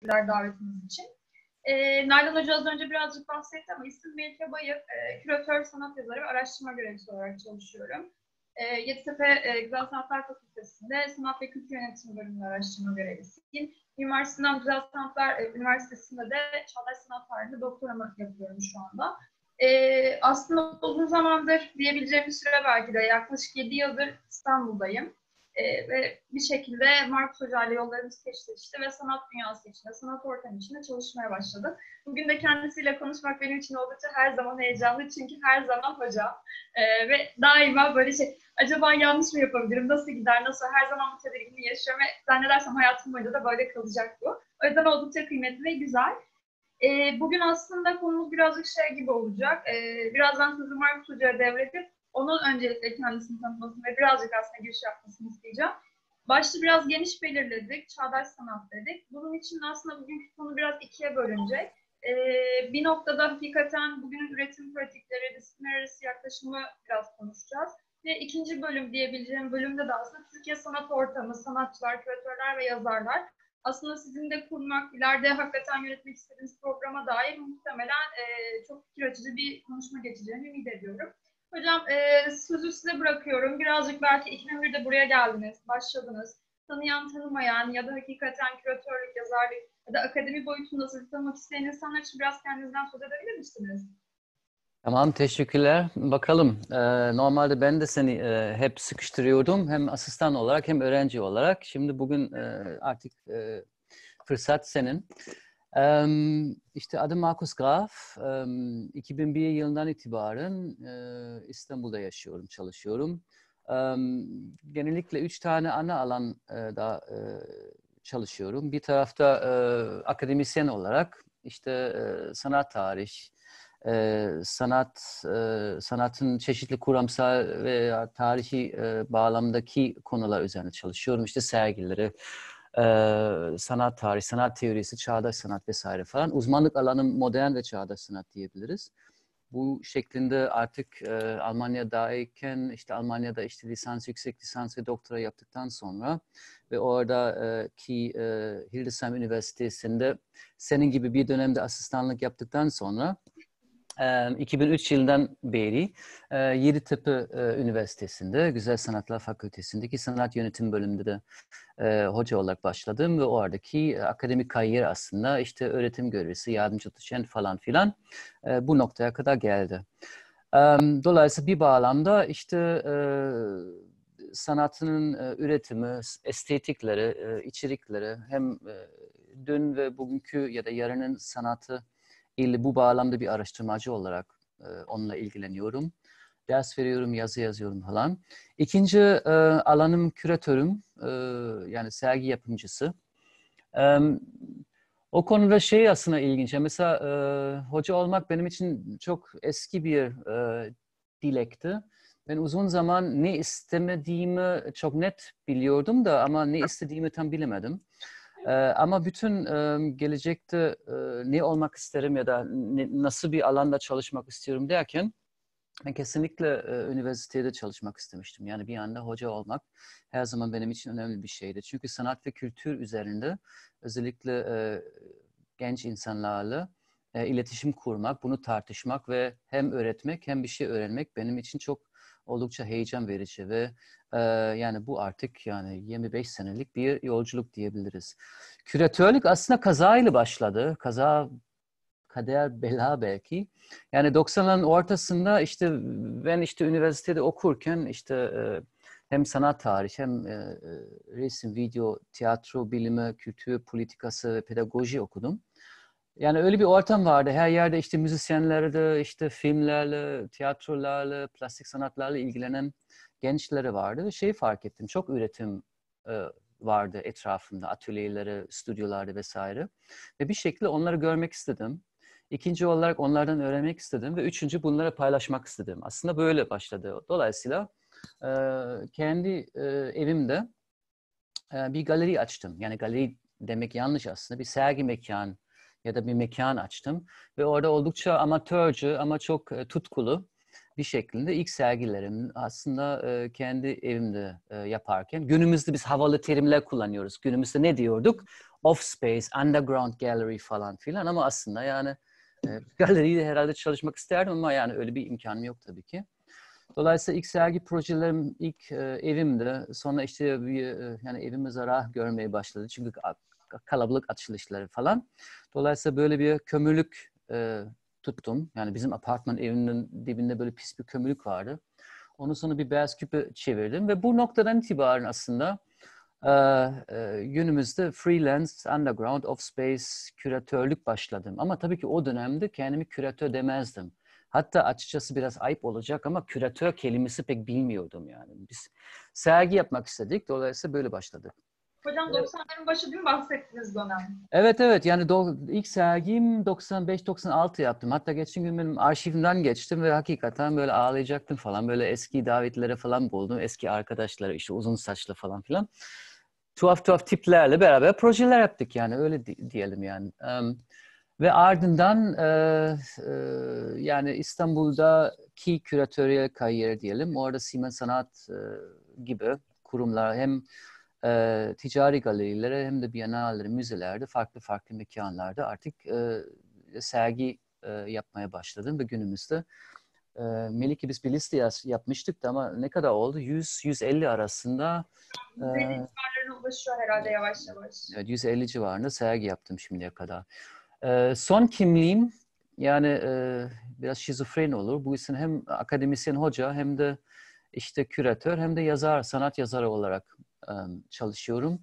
teşekkürler davetiniz için. E, Nalan Hoca az önce birazcık bahsetti ama isim Melike Bayır, e, küratör, sanat yazarı ve araştırma görevlisi olarak çalışıyorum. E, Yeditepe e, Güzel Sanatlar Fakültesi'nde sanat ve kültür yönetimi bölümünde araştırma görevlisiyim. Mimar Güzel Sanatlar e, Üniversitesi'nde de Çağdaş Sanat Tarihi'nde doktoramı yapıyorum şu anda. E, aslında uzun zamandır diyebileceğim bir süre belki de yaklaşık 7 yıldır İstanbul'dayım. Ee, ve bir şekilde Markus Hoca ile yollarımız kesişti ve sanat dünyası içinde, sanat ortamı içinde çalışmaya başladı. Bugün de kendisiyle konuşmak benim için oldukça her zaman heyecanlı çünkü her zaman Hoca e, ee, ve daima böyle şey, acaba yanlış mı yapabilirim, nasıl gider, nasıl, her zaman bu tedirginliği yaşıyorum ve zannedersem hayatım boyunca da böyle kalacak bu. O yüzden oldukça kıymetli ve güzel. E, bugün aslında konumuz birazcık şey gibi olacak. E, birazdan sözü Markus Hoca'ya devredip onun öncelikle kendisini tanıtmasını ve birazcık aslında giriş yapmasını isteyeceğim. Başta biraz geniş belirledik, çağdaş sanat dedik. Bunun için aslında bugünkü konu biraz ikiye bölünce, Ee, bir noktada hakikaten bugünün üretim pratikleri, disiplin arası yaklaşımı biraz konuşacağız. Ve ikinci bölüm diyebileceğim bölümde de aslında Türkiye sanat ortamı, sanatçılar, küratörler ve yazarlar. Aslında sizin de kurmak, ileride hakikaten yönetmek istediğiniz programa dair muhtemelen e, çok fikir açıcı bir konuşma geçeceğini ümit ediyorum. Hocam e, sözü size bırakıyorum. Birazcık belki 2001'de buraya geldiniz, başladınız. Tanıyan, tanımayan ya da hakikaten küratörlük, yazarlık ya da akademi boyutunda sizi tanımak isteyen insanlar için biraz kendinizden söz edebilir misiniz? Tamam teşekkürler. Bakalım. Ee, normalde ben de seni e, hep sıkıştırıyordum. Hem asistan olarak hem öğrenci olarak. Şimdi bugün e, artık e, fırsat senin. Ee, işte adım Markus Graf. Ee, 2001 yılından itibaren e, İstanbul'da yaşıyorum, çalışıyorum. Ee, genellikle üç tane ana alan e, da e, çalışıyorum. Bir tarafta e, akademisyen olarak işte e, sanat tarih, e, sanat, e, sanatın çeşitli kuramsal veya tarihi e, bağlamdaki konular üzerine çalışıyorum. İşte sergileri, sanat tarihi, sanat teorisi, çağdaş sanat vesaire falan. Uzmanlık alanım modern ve çağdaş sanat diyebiliriz. Bu şeklinde artık e, Almanya'dayken işte Almanya'da işte lisans, yüksek lisans ve doktora yaptıktan sonra ve orada e, ki e, Hildesheim Üniversitesi'nde senin gibi bir dönemde asistanlık yaptıktan sonra 2003 yılından beri Yeditepe Üniversitesi'nde Güzel Sanatlar Fakültesi'ndeki Sanat Yönetim bölümünde de hoca olarak başladım ve oradaki akademik kariyer aslında işte öğretim görevlisi, yardımcı doçent falan filan bu noktaya kadar geldi. Dolayısıyla bir bağlamda işte sanatının üretimi, estetikleri, içerikleri hem dün ve bugünkü ya da yarının sanatı il, bu bağlamda bir araştırmacı olarak e, onunla ilgileniyorum. Ders veriyorum, yazı yazıyorum falan. İkinci e, alanım küratörüm, e, yani sergi yapımcısı. E, o konuda şey aslında ilginç. mesela e, hoca olmak benim için çok eski bir e, dilekti. Ben uzun zaman ne istemediğimi çok net biliyordum da ama ne istediğimi tam bilemedim ama bütün gelecekte ne olmak isterim ya da nasıl bir alanda çalışmak istiyorum derken ben kesinlikle e, üniversitede çalışmak istemiştim. Yani bir anda hoca olmak her zaman benim için önemli bir şeydi. Çünkü sanat ve kültür üzerinde özellikle genç insanlarla iletişim kurmak, bunu tartışmak ve hem öğretmek hem bir şey öğrenmek benim için çok oldukça heyecan verici ve yani bu artık yani 25 senelik bir yolculuk diyebiliriz. Küratörlük aslında kazayla başladı. Kaza kader bela belki. Yani 90'ların ortasında işte ben işte üniversitede okurken işte hem sanat tarihi hem resim, video, tiyatro, bilimi, kültür, politikası ve pedagoji okudum. Yani öyle bir ortam vardı. Her yerde işte müzisyenlerle, işte filmlerle, tiyatrolarla, plastik sanatlarla ilgilenen gençleri vardı ve şeyi fark ettim. Çok üretim e, vardı etrafımda, atölyeleri, stüdyolarda vesaire. Ve bir şekilde onları görmek istedim. İkinci olarak onlardan öğrenmek istedim ve üçüncü bunları paylaşmak istedim. Aslında böyle başladı. Dolayısıyla e, kendi e, evimde bir galeri açtım. Yani galeri demek yanlış aslında. Bir sergi mekan ya da bir mekan açtım ve orada oldukça amatörcü ama çok tutkulu bir şekilde ilk sergilerim aslında e, kendi evimde e, yaparken günümüzde biz havalı terimler kullanıyoruz. Günümüzde ne diyorduk? Off space, underground gallery falan filan ama aslında yani e, galeriyle herhalde çalışmak isterdim ama yani öyle bir imkanım yok tabii ki. Dolayısıyla ilk sergi projelerim ilk e, evimde. Sonra işte bir, yani evime zarar görmeye başladı. Çünkü kalabalık açılışları falan. Dolayısıyla böyle bir kömürlük tuttum. Yani bizim apartman evinin dibinde böyle pis bir kömürlük vardı. Onu sonra bir beyaz küpe çevirdim ve bu noktadan itibaren aslında e, e, günümüzde freelance, underground, off space, küratörlük başladım. Ama tabii ki o dönemde kendimi küratör demezdim. Hatta açıkçası biraz ayıp olacak ama küratör kelimesi pek bilmiyordum yani. Biz sergi yapmak istedik, dolayısıyla böyle başladık. Hocam 90'ların başı değil mi bahsettiniz dönem? Evet evet yani do- ilk sergim 95-96 yaptım. Hatta geçen gün benim arşivimden geçtim ve hakikaten böyle ağlayacaktım falan. Böyle eski davetlere falan buldum. Eski arkadaşları işte uzun saçlı falan filan. Tuhaf tuhaf tiplerle beraber projeler yaptık yani öyle di- diyelim yani. Um, ve ardından e, e, yani İstanbul'daki küratöryel kariyeri diyelim. Orada Siemens Sanat e, gibi kurumlar hem e, ticari galerilere hem de bienallere, müzelerde, farklı farklı mekanlarda artık e, sergi e, yapmaya başladım ve günümüzde e, Melike biz bir liste yapmıştık da ama ne kadar oldu? 100-150 arasında. E, civarlarına ulaşıyor herhalde yavaş yavaş. Evet, 150 civarında sergi yaptım şimdiye kadar. E, son kimliğim yani e, biraz şizofren olur. Bu isim hem akademisyen hoca hem de işte küratör hem de yazar, sanat yazarı olarak çalışıyorum.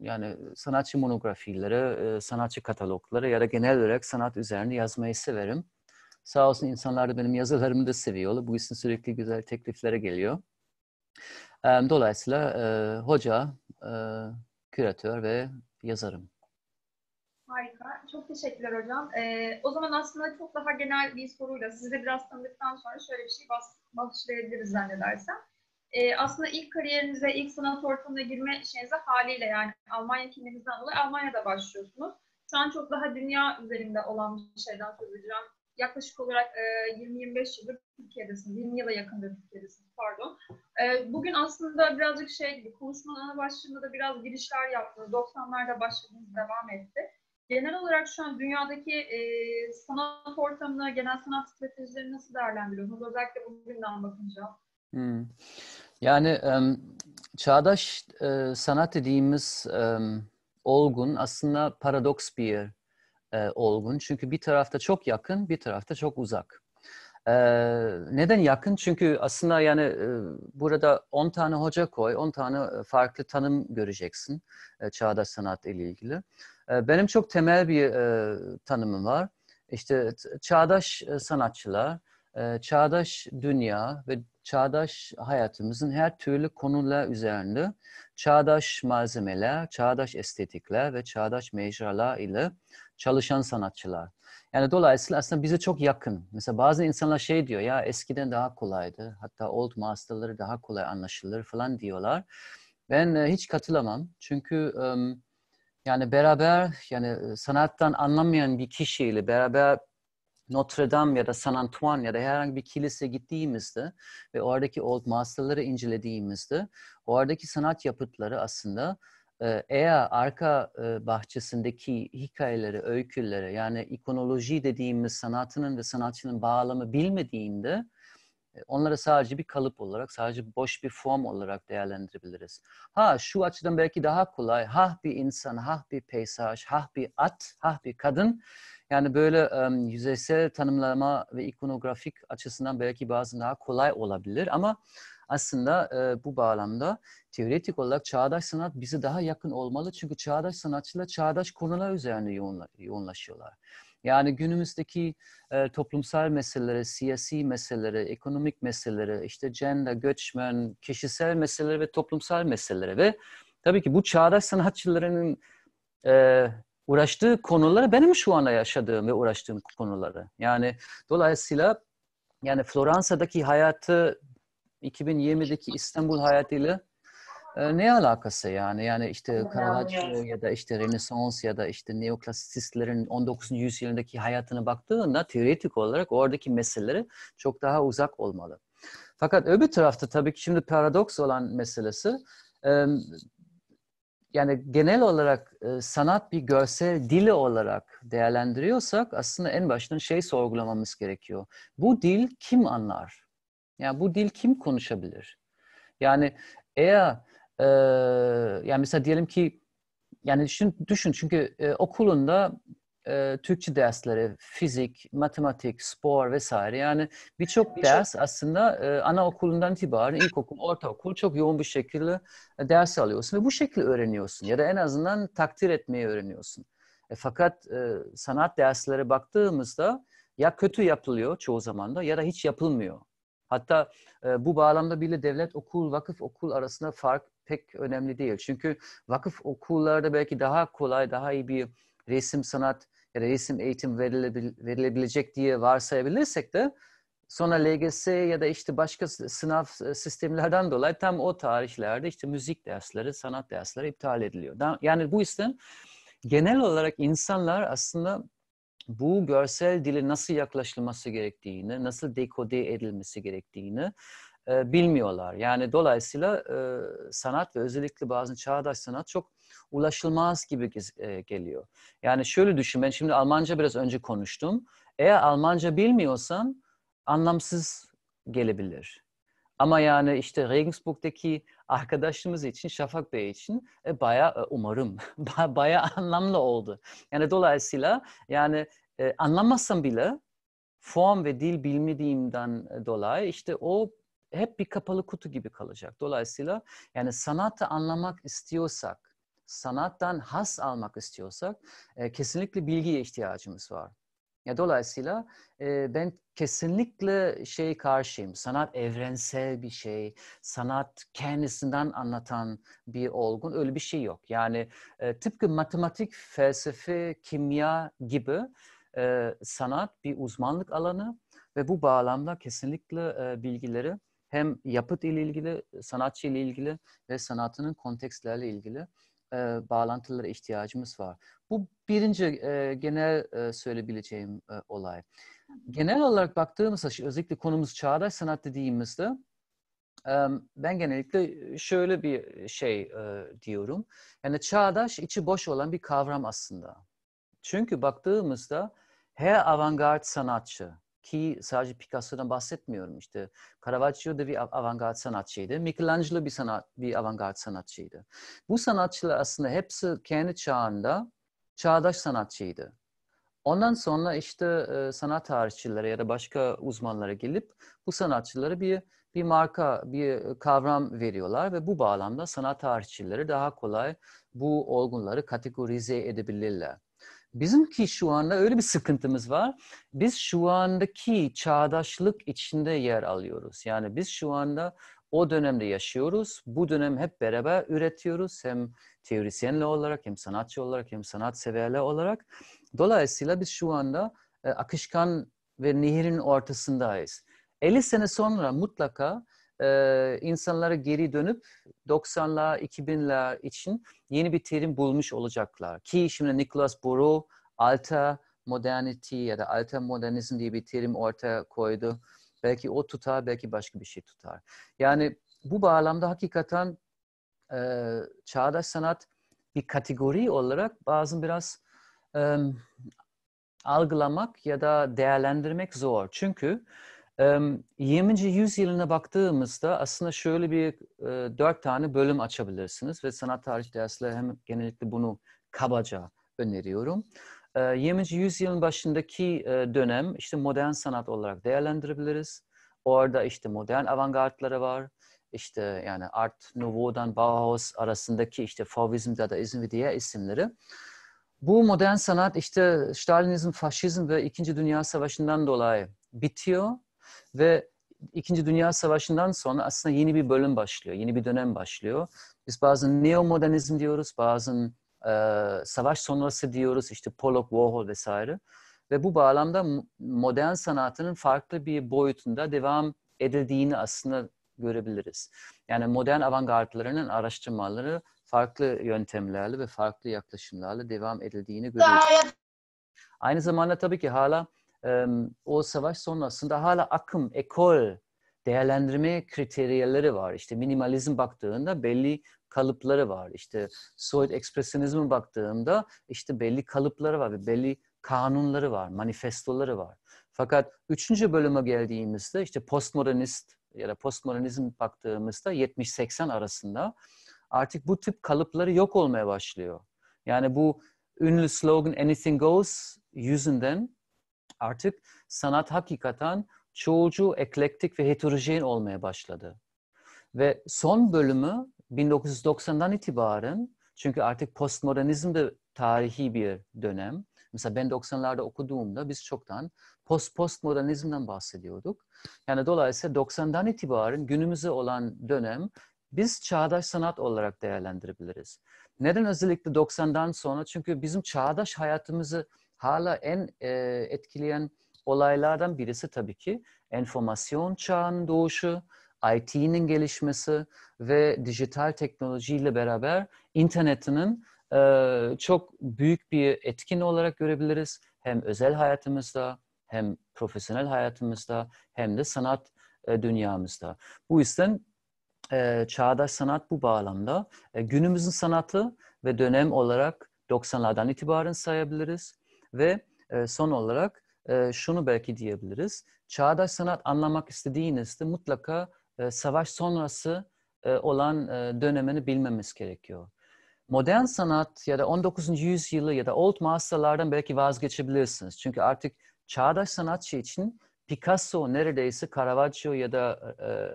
Yani sanatçı monografileri, e, sanatçı katalogları ya da genel olarak sanat üzerine yazmayı severim. Sağ olsun insanlar da benim yazılarımı da seviyorlar. Bu için sürekli güzel tekliflere geliyor. Dolayısıyla e, hoca, e, küratör ve yazarım. Harika. Çok teşekkürler hocam. Ee, o zaman aslında çok daha genel bir soruyla sizi de biraz tanıdıktan sonra şöyle bir şey bas, başlayabiliriz zannedersem e, aslında ilk kariyerinize, ilk sanat ortamına girme işinize haliyle yani Almanya kimliğinizden dolayı Almanya'da başlıyorsunuz. Şu an çok daha dünya üzerinde olan bir şeyden söz edeceğim. Yaklaşık olarak e, 20-25 yıldır Türkiye'desiniz. 20 yıla yakındır Türkiye'desiniz pardon. E, bugün aslında birazcık şey gibi konuşmanın ana başlığında da biraz girişler yaptınız. 90'larda başladınız, devam etti. Genel olarak şu an dünyadaki e, sanat ortamını, genel sanat stratejilerini nasıl değerlendiriyorsunuz? Özellikle bugünden bakınca. Hmm. Yani çağdaş sanat dediğimiz olgun aslında paradoks bir olgun. Çünkü bir tarafta çok yakın, bir tarafta çok uzak. neden yakın? Çünkü aslında yani burada 10 tane hoca koy, 10 tane farklı tanım göreceksin çağdaş sanat ile ilgili. benim çok temel bir tanımım var. İşte çağdaş sanatçılar e, çağdaş dünya ve çağdaş hayatımızın her türlü konular üzerinde çağdaş malzemeler, çağdaş estetikler ve çağdaş mecralar ile çalışan sanatçılar. Yani dolayısıyla aslında bize çok yakın. Mesela bazı insanlar şey diyor ya eskiden daha kolaydı. Hatta old masterları daha kolay anlaşılır falan diyorlar. Ben e, hiç katılamam. Çünkü yani beraber yani e, sanattan anlamayan bir kişiyle beraber Notre Dame ya da San Antoine ya da herhangi bir kilise gittiğimizde ve oradaki old masterları incelediğimizde oradaki sanat yapıtları aslında e, eğer arka e, bahçesindeki hikayeleri, öyküleri yani ikonoloji dediğimiz sanatının ve sanatçının bağlamı bilmediğinde e, onlara sadece bir kalıp olarak, sadece boş bir form olarak değerlendirebiliriz. Ha şu açıdan belki daha kolay. Ha, bir insan, ha, bir peysaj, ha, bir at, ha, bir kadın yani böyle um, yüzeysel tanımlama ve ikonografik açısından belki bazen daha kolay olabilir ama aslında e, bu bağlamda teoretik olarak çağdaş sanat bize daha yakın olmalı. Çünkü çağdaş sanatçılar çağdaş konular üzerine yoğunla, yoğunlaşıyorlar. Yani günümüzdeki e, toplumsal meseleleri, siyasi meseleleri, ekonomik meseleleri, işte gender, göçmen, kişisel meseleleri ve toplumsal meseleleri ve tabii ki bu çağdaş sanatçıların e, uğraştığı konuları benim şu anda yaşadığım ve uğraştığım konuları. Yani dolayısıyla yani Floransa'daki hayatı 2020'deki İstanbul hayatıyla e, ne alakası yani? Yani işte Caravaggio ya da işte Renesans ya da işte neoklasistlerin 19. yüzyıldaki hayatına baktığında teoretik olarak oradaki meseleleri çok daha uzak olmalı. Fakat öbür tarafta tabii ki şimdi paradoks olan meselesi yani genel olarak e, sanat bir görsel dili olarak değerlendiriyorsak aslında en baştan şey sorgulamamız gerekiyor. Bu dil kim anlar? Yani bu dil kim konuşabilir? Yani eğer e, yani mesela diyelim ki yani düşün, düşün çünkü e, okulunda e, Türkçe dersleri, fizik, matematik, spor vesaire yani birçok bir ders çok... aslında e, anaokulundan itibaren ilkokul, ortaokul çok yoğun bir şekilde ders alıyorsun ve bu şekilde öğreniyorsun ya da en azından takdir etmeyi öğreniyorsun. E, fakat e, sanat derslere baktığımızda ya kötü yapılıyor çoğu zaman da ya da hiç yapılmıyor. Hatta e, bu bağlamda bile devlet okul, vakıf okul arasında fark pek önemli değil. Çünkü vakıf okullarda belki daha kolay, daha iyi bir resim sanat ya da resim eğitim verilebilecek diye varsayabilirsek de sonra LGS ya da işte başka sınav sistemlerden dolayı tam o tarihlerde işte müzik dersleri, sanat dersleri iptal ediliyor. Yani bu yüzden genel olarak insanlar aslında bu görsel dili nasıl yaklaşılması gerektiğini, nasıl dekode edilmesi gerektiğini e, bilmiyorlar. Yani dolayısıyla e, sanat ve özellikle bazı çağdaş sanat çok ulaşılmaz gibi e, geliyor. Yani şöyle düşün, ben şimdi Almanca biraz önce konuştum. Eğer Almanca bilmiyorsan anlamsız gelebilir. Ama yani işte Regensburg'daki arkadaşımız için, Şafak Bey için e, baya e, umarım baya anlamlı oldu. Yani dolayısıyla yani e, anlamazsam bile form ve dil bilmediğimden e, dolayı işte o hep bir kapalı kutu gibi kalacak. Dolayısıyla yani sanatı anlamak istiyorsak, sanattan has almak istiyorsak e, kesinlikle bilgiye ihtiyacımız var. Ya dolayısıyla e, ben kesinlikle şey karşıyım. Sanat evrensel bir şey. Sanat kendisinden anlatan bir olgun öyle bir şey yok. Yani e, tıpkı matematik, felsefe, kimya gibi e, sanat bir uzmanlık alanı ve bu bağlamda kesinlikle e, bilgileri hem yapıt ile ilgili, sanatçı ile ilgili ve sanatının kontekstlerle ilgili e, bağlantılara ihtiyacımız var. Bu birinci e, genel e, söyleyebileceğim e, olay. Genel olarak baktığımızda, özellikle konumuz çağdaş sanat dediğimizde, ben genellikle şöyle bir şey e, diyorum. Yani çağdaş içi boş olan bir kavram aslında. Çünkü baktığımızda her avantgard sanatçı, ki sadece Picasso'dan bahsetmiyorum işte. Caravaggio da bir avantgard sanatçıydı. Michelangelo bir sanat bir avantgard sanatçıydı. Bu sanatçılar aslında hepsi kendi çağında çağdaş sanatçıydı. Ondan sonra işte e, sanat tarihçileri ya da başka uzmanlara gelip bu sanatçılara bir bir marka, bir kavram veriyorlar ve bu bağlamda sanat tarihçileri daha kolay bu olgunları kategorize edebilirler. Bizimki şu anda öyle bir sıkıntımız var. Biz şu andaki çağdaşlık içinde yer alıyoruz. Yani biz şu anda o dönemde yaşıyoruz. Bu dönem hep beraber üretiyoruz. Hem teorisyenle olarak, hem sanatçı olarak, hem sanatseverler olarak. Dolayısıyla biz şu anda e, akışkan ve nehirin ortasındayız. 50 sene sonra mutlaka e, insanlara geri dönüp 90'lar, 2000'ler için yeni bir terim bulmuş olacaklar. Ki şimdi Nicholas Boru alta modernity ya da alta modernizm diye bir terim ortaya koydu. Belki o tutar, belki başka bir şey tutar. Yani bu bağlamda hakikaten e, çağdaş sanat bir kategori olarak bazen biraz e, algılamak ya da değerlendirmek zor. Çünkü 20. yüzyılına baktığımızda aslında şöyle bir dört tane bölüm açabilirsiniz ve sanat tarih dersleri hem genellikle bunu kabaca öneriyorum. 20. yüzyılın başındaki dönem işte modern sanat olarak değerlendirebiliriz. Orada işte modern avantgardları var. İşte yani Art Nouveau'dan Bauhaus arasındaki işte Fauvizm, Dadaizm ve diğer isimleri. Bu modern sanat işte Stalinizm, Faşizm ve İkinci Dünya Savaşı'ndan dolayı bitiyor ve İkinci Dünya Savaşı'ndan sonra aslında yeni bir bölüm başlıyor, yeni bir dönem başlıyor. Biz bazen neomodernizm diyoruz, bazen e, savaş sonrası diyoruz, işte Pollock, Warhol vesaire. Ve bu bağlamda modern sanatının farklı bir boyutunda devam edildiğini aslında görebiliriz. Yani modern avantgardlarının araştırmaları farklı yöntemlerle ve farklı yaklaşımlarla devam edildiğini görüyoruz. Aynı zamanda tabii ki hala o savaş sonrasında hala akım, ekol değerlendirme kriteriyeleri var. İşte minimalizm baktığında belli kalıpları var. İşte Soyut ekspresyonizme baktığında işte belli kalıpları var, belli kanunları var, manifestoları var. Fakat üçüncü bölüme geldiğimizde işte postmodernist ya da postmodernizm baktığımızda 70-80 arasında artık bu tip kalıpları yok olmaya başlıyor. Yani bu ünlü slogan anything goes yüzünden Artık sanat hakikaten çoğulcu, eklektik ve heterojen olmaya başladı. Ve son bölümü 1990'dan itibaren çünkü artık postmodernizm de tarihi bir dönem. Mesela ben 90'larda okuduğumda biz çoktan post postmodernizmden bahsediyorduk. Yani dolayısıyla 90'dan itibaren günümüze olan dönem biz çağdaş sanat olarak değerlendirebiliriz. Neden özellikle 90'dan sonra? Çünkü bizim çağdaş hayatımızı hala en e, etkileyen olaylardan birisi tabii ki enformasyon çağının doğuşu, IT'nin gelişmesi ve dijital teknolojiyle beraber internetinin e, çok büyük bir etkin olarak görebiliriz. Hem özel hayatımızda, hem profesyonel hayatımızda, hem de sanat e, dünyamızda. Bu yüzden e, çağdaş sanat bu bağlamda e, günümüzün sanatı ve dönem olarak 90'lardan itibaren sayabiliriz. Ve e, son olarak e, şunu belki diyebiliriz. Çağdaş sanat anlamak istediğinizde mutlaka e, savaş sonrası olan dönemini bilmemiz gerekiyor. Modern sanat ya da 19. yüzyılı ya da old masterlardan belki vazgeçebilirsiniz. Çünkü artık çağdaş sanatçı için Picasso neredeyse Caravaggio ya da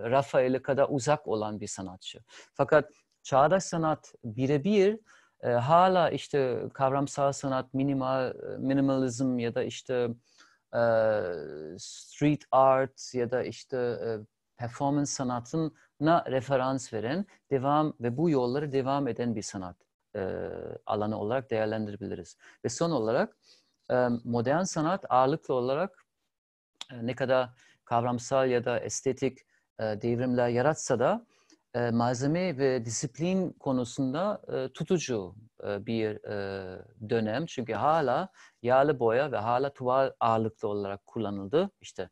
Rafael'e kadar uzak olan bir sanatçı. Fakat çağdaş sanat birebir e, hala işte kavramsal sanat, minimal, minimalizm ya da işte e, street art ya da işte e, performans sanatına referans veren, devam ve bu yolları devam eden bir sanat e, alanı olarak değerlendirebiliriz. Ve son olarak e, modern sanat ağırlıklı olarak e, ne kadar kavramsal ya da estetik e, devrimler yaratsa da e, malzeme ve disiplin konusunda e, tutucu e, bir e, dönem. Çünkü hala yağlı boya ve hala tuval ağırlıklı olarak kullanıldı. İşte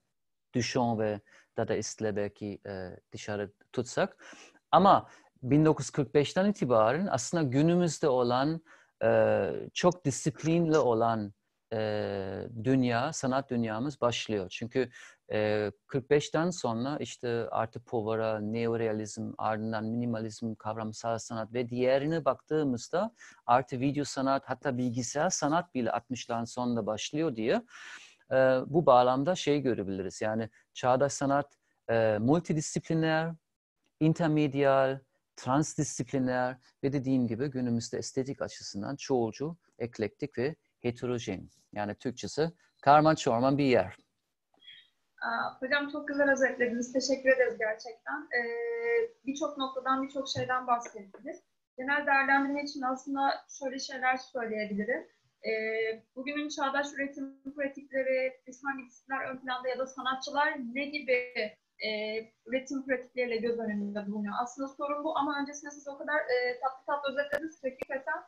Duchamp ve dada Dadaist'le belki e, dışarı tutsak. Ama 1945'ten itibaren aslında günümüzde olan e, çok disiplinli olan e, dünya, sanat dünyamız başlıyor. Çünkü e, 45'ten sonra işte artı povara, neorealizm, ardından minimalizm, kavramsal sanat ve diğerine baktığımızda artı video sanat, hatta bilgisayar sanat bile 60'ların sonunda başlıyor diye e, bu bağlamda şey görebiliriz. Yani çağdaş sanat e, multidisipliner, intermedial, transdisipliner ve dediğim gibi günümüzde estetik açısından çoğulcu, eklektik ve heterojen. Yani Türkçesi karman çorman bir yer. hocam çok güzel özetlediniz. Teşekkür ederiz gerçekten. Ee, birçok noktadan, birçok şeyden bahsettiniz. Genel değerlendirme için aslında şöyle şeyler söyleyebilirim. Ee, bugünün çağdaş üretim pratikleri, hangi disiplinler ön planda ya da sanatçılar ne gibi e, üretim pratikleriyle göz önünde bulunuyor? Aslında sorun bu ama öncesinde siz o kadar e, tatlı tatlı özetlediniz. Hakikaten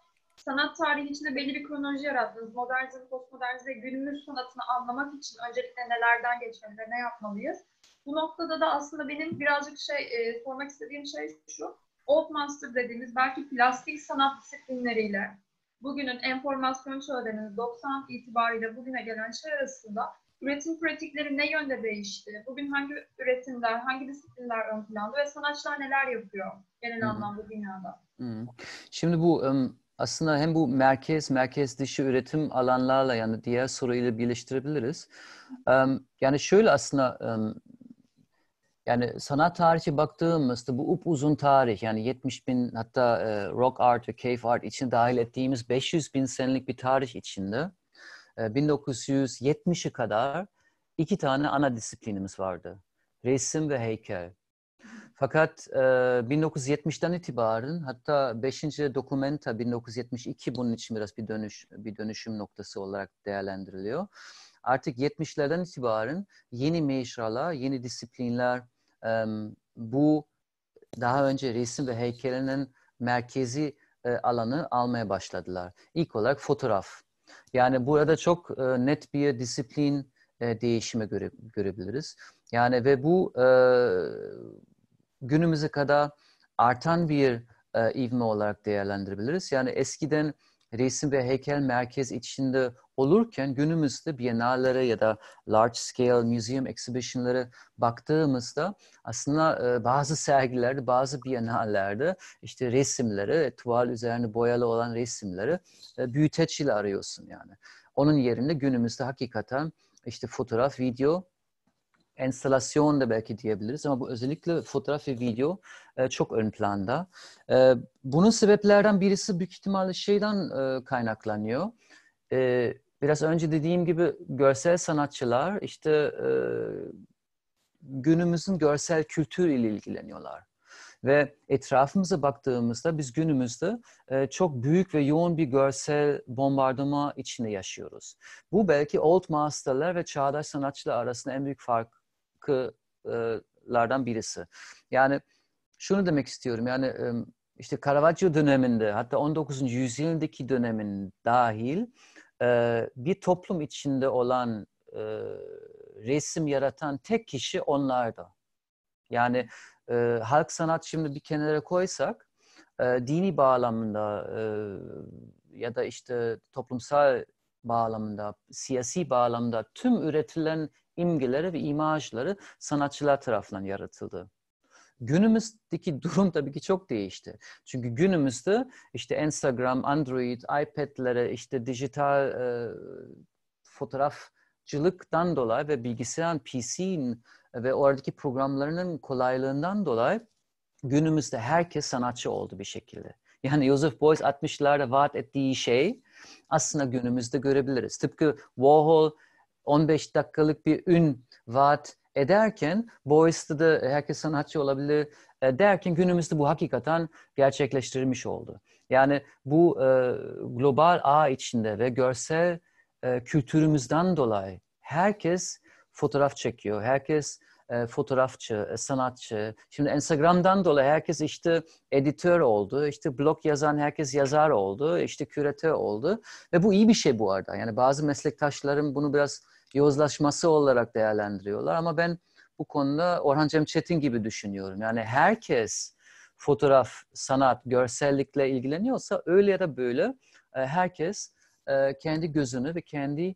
sanat tarihi içinde belli bir kronoloji yarattınız. Modernizm, postmodernizm ve günümüz sanatını anlamak için öncelikle nelerden geçmeli ne yapmalıyız? Bu noktada da aslında benim birazcık şey e, sormak istediğim şey şu. Old Master dediğimiz belki plastik sanat disiplinleriyle bugünün enformasyon çağrılarının 90 itibariyle bugüne gelen şey arasında üretim pratikleri ne yönde değişti? Bugün hangi üretimler, hangi disiplinler ön planda ve sanatçılar neler yapıyor genel hı anlamda dünyada? hı Şimdi bu um aslında hem bu merkez, merkez dışı üretim alanlarla yani diğer soruyla birleştirebiliriz. yani şöyle aslında yani sanat tarihi baktığımızda bu up uzun tarih yani 70 bin hatta e, rock art ve cave art için dahil ettiğimiz 500 bin senelik bir tarih içinde e, 1970'e kadar iki tane ana disiplinimiz vardı. Resim ve heykel. Fakat e, 1970'ten itibaren hatta 5. dokumenta 1972 bunun için biraz bir dönüş bir dönüşüm noktası olarak değerlendiriliyor. Artık 70'lerden itibaren yeni mecralar, yeni disiplinler e, bu daha önce resim ve heykelinin merkezi e, alanı almaya başladılar. İlk olarak fotoğraf. Yani burada çok e, net bir disiplin e, değişimi göre, görebiliriz. Yani ve bu e, günümüze kadar artan bir e, ivme olarak değerlendirebiliriz. Yani eskiden resim ve heykel merkez içinde olurken günümüzde bienallere ya da large scale museum exhibition'lara baktığımızda aslında e, bazı sergilerde, bazı bienallerde işte resimleri, tuval üzerine boyalı olan resimleri e, ile arıyorsun yani. Onun yerine günümüzde hakikaten işte fotoğraf, video enstalasyon da belki diyebiliriz ama bu özellikle fotoğraf ve video e, çok ön planda. E, bunun sebeplerden birisi büyük ihtimalle şeyden e, kaynaklanıyor. E, biraz önce dediğim gibi görsel sanatçılar işte e, günümüzün görsel kültür ile ilgileniyorlar. Ve etrafımıza baktığımızda biz günümüzde e, çok büyük ve yoğun bir görsel bombardıma içinde yaşıyoruz. Bu belki old masterlar ve çağdaş sanatçılar arasında en büyük fark kılardan birisi. Yani şunu demek istiyorum yani işte Caravaggio döneminde hatta 19. yüzyıldaki dönemin dahil bir toplum içinde olan resim yaratan tek kişi onlardı. Yani halk sanat şimdi bir kenara koysak dini bağlamında ya da işte toplumsal bağlamında, siyasi bağlamda tüm üretilen imgeleri ve imajları sanatçılar tarafından yaratıldı. Günümüzdeki durum tabii ki çok değişti. Çünkü günümüzde işte Instagram, Android, iPad'lere, işte dijital e, fotoğrafçılıktan dolayı ve bilgisayar PC'nin ve oradaki programlarının kolaylığından dolayı günümüzde herkes sanatçı oldu bir şekilde. Yani Joseph Beuys 60'larda vaat ettiği şey aslında günümüzde görebiliriz. Tıpkı Warhol 15 dakikalık bir ün vaat ederken Boyce'da da herkes sanatçı olabilir e, derken günümüzde bu hakikaten gerçekleştirilmiş oldu. Yani bu e, global ağ içinde ve görsel e, kültürümüzden dolayı herkes fotoğraf çekiyor, herkes e, fotoğrafçı, e, sanatçı. Şimdi Instagram'dan dolayı herkes işte editör oldu, işte blog yazan herkes yazar oldu, işte küratör oldu. Ve bu iyi bir şey bu arada. Yani bazı meslektaşlarım bunu biraz yozlaşması olarak değerlendiriyorlar ama ben bu konuda Orhan Cem Çetin gibi düşünüyorum. Yani herkes fotoğraf, sanat, görsellikle ilgileniyorsa öyle ya da böyle e, herkes e, kendi gözünü ve kendi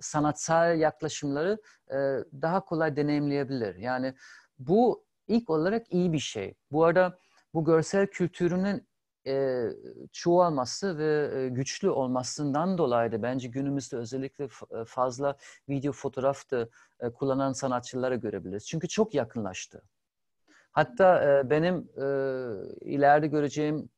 sanatsal yaklaşımları e, daha kolay deneyimleyebilir. Yani bu ilk olarak iyi bir şey. Bu arada bu görsel kültürünün e, çoğalması ve e, güçlü olmasından dolayı da bence günümüzde özellikle e, fazla video fotoğraf da e, kullanan sanatçılara görebiliriz. Çünkü çok yakınlaştı. Hatta e, benim e, ileride göreceğim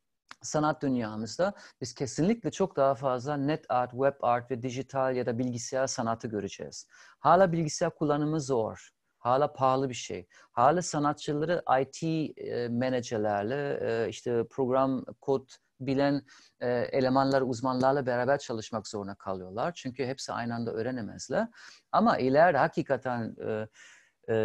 sanat dünyamızda biz kesinlikle çok daha fazla net art, web art ve dijital ya da bilgisayar sanatı göreceğiz. Hala bilgisayar kullanımı zor. Hala pahalı bir şey. Hala sanatçıları IT e, menajerlerle, e, işte program, kod bilen e, elemanlar, uzmanlarla beraber çalışmak zorunda kalıyorlar. Çünkü hepsi aynı anda öğrenemezler. Ama ileride hakikaten e, e,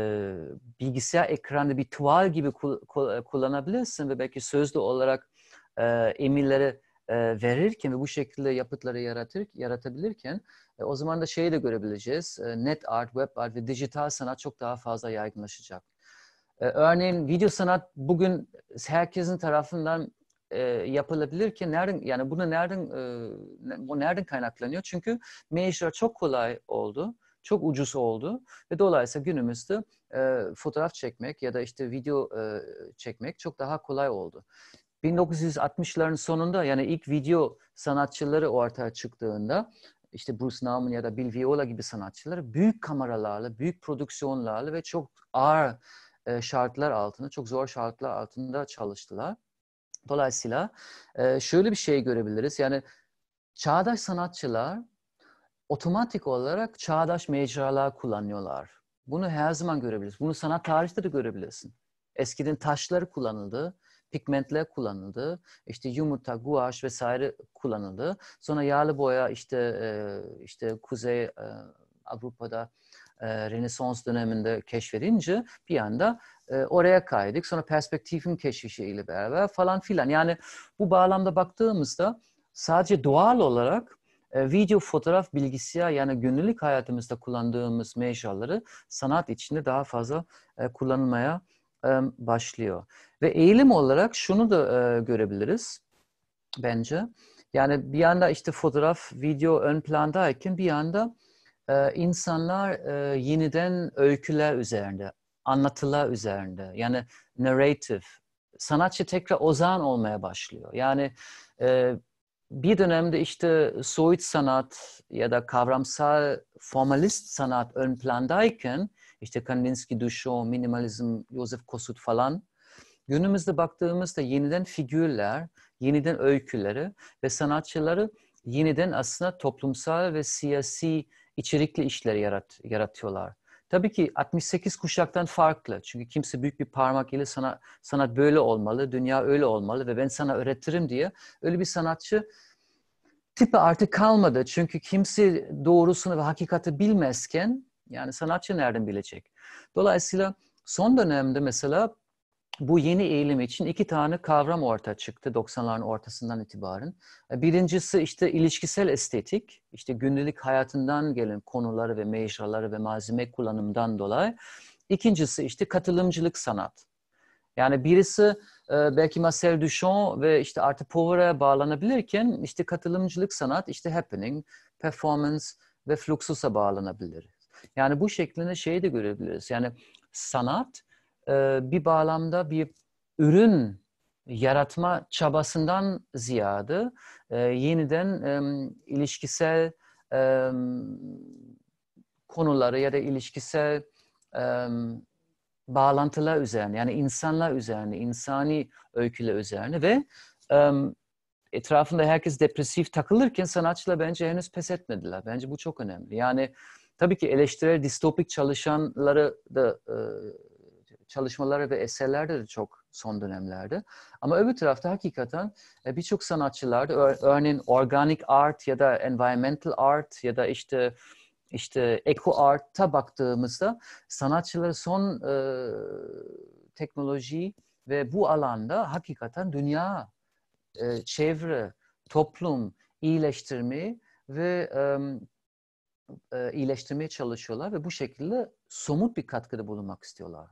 bilgisayar ekranı bir tuval gibi kul- kullanabilirsin ve belki sözlü olarak e, emirleri e, verirken ve bu şekilde yapıtları yaratır, yaratabilirken e, o zaman da şeyi de görebileceğiz. E, net art, web art ve dijital sanat çok daha fazla yaygınlaşacak. E, örneğin video sanat bugün herkesin tarafından e, yapılabilirken nereden yani bunu nereden e, bu nereden kaynaklanıyor? Çünkü meşhur çok kolay oldu. Çok ucuz oldu ve dolayısıyla günümüzde e, fotoğraf çekmek ya da işte video e, çekmek çok daha kolay oldu. 1960'ların sonunda yani ilk video sanatçıları ortaya çıktığında işte Bruce Nauman ya da Bill Viola gibi sanatçılar büyük kameralarla, büyük prodüksiyonlarla ve çok ağır e, şartlar altında, çok zor şartlar altında çalıştılar. Dolayısıyla e, şöyle bir şey görebiliriz. Yani çağdaş sanatçılar otomatik olarak çağdaş mecralar kullanıyorlar. Bunu her zaman görebiliriz. Bunu sanat tarihte de görebilirsin. Eskiden taşları kullanıldı pigmentler kullanıldı. İşte yumurta, guaş vesaire kullanıldı. Sonra yağlı boya işte e, işte Kuzey e, Avrupa'da e, Renesans döneminde keşfedince bir anda oraya kaydık. Sonra perspektifin keşfiyle beraber falan filan. Yani bu bağlamda baktığımızda sadece doğal olarak video, fotoğraf, bilgisayar yani günlük hayatımızda kullandığımız mecraları sanat içinde daha fazla e, kullanılmaya başlıyor. Ve eğilim olarak şunu da e, görebiliriz bence. Yani bir yanda işte fotoğraf, video ön plandayken bir yanda e, insanlar e, yeniden öyküler üzerinde, anlatılar üzerinde. Yani narrative, sanatçı tekrar ozan olmaya başlıyor. Yani bir dönemde işte soyut sanat ya da kavramsal formalist sanat ön plandayken işte Kandinsky, Duchamp, minimalizm, Joseph Kosut falan. Günümüzde baktığımızda yeniden figürler, yeniden öyküleri ve sanatçıları yeniden aslında toplumsal ve siyasi içerikli işler yarat yaratıyorlar. Tabii ki 68 kuşaktan farklı. Çünkü kimse büyük bir parmak ile sana, sanat böyle olmalı, dünya öyle olmalı ve ben sana öğretirim diye öyle bir sanatçı tipi artık kalmadı. Çünkü kimse doğrusunu ve hakikati bilmezken yani sanatçı nereden bilecek? Dolayısıyla son dönemde mesela bu yeni eğilim için iki tane kavram ortaya çıktı 90'ların ortasından itibaren. Birincisi işte ilişkisel estetik, işte gündelik hayatından gelen konuları ve mecraları ve malzeme kullanımından dolayı. İkincisi işte katılımcılık sanat. Yani birisi e, belki Marcel Duchamp ve işte artı powera bağlanabilirken işte katılımcılık sanat, işte happening, performance ve fluxus'a bağlanabilir. Yani bu şeklinde şeyi de görebiliriz. Yani sanat e, bir bağlamda bir ürün yaratma çabasından ziyade e, yeniden ilişkisel konuları ya da ilişkisel bağlantılar üzerine yani insanlar üzerine, insani öyküler üzerine ve etrafında herkes depresif takılırken sanatçılar bence henüz pes etmediler. Bence bu çok önemli. Yani Tabii ki eleştirel distopik çalışanları da e, çalışmaları ve eserlerde de çok son dönemlerde. Ama öbür tarafta hakikaten e, birçok sanatçılar da örneğin organic art ya da environmental art ya da işte işte eco art'a baktığımızda sanatçıları son e, teknoloji ve bu alanda hakikaten dünya, e, çevre, toplum iyileştirmeyi ve e, e, iyileştirmeye çalışıyorlar ve bu şekilde somut bir katkıda bulunmak istiyorlar.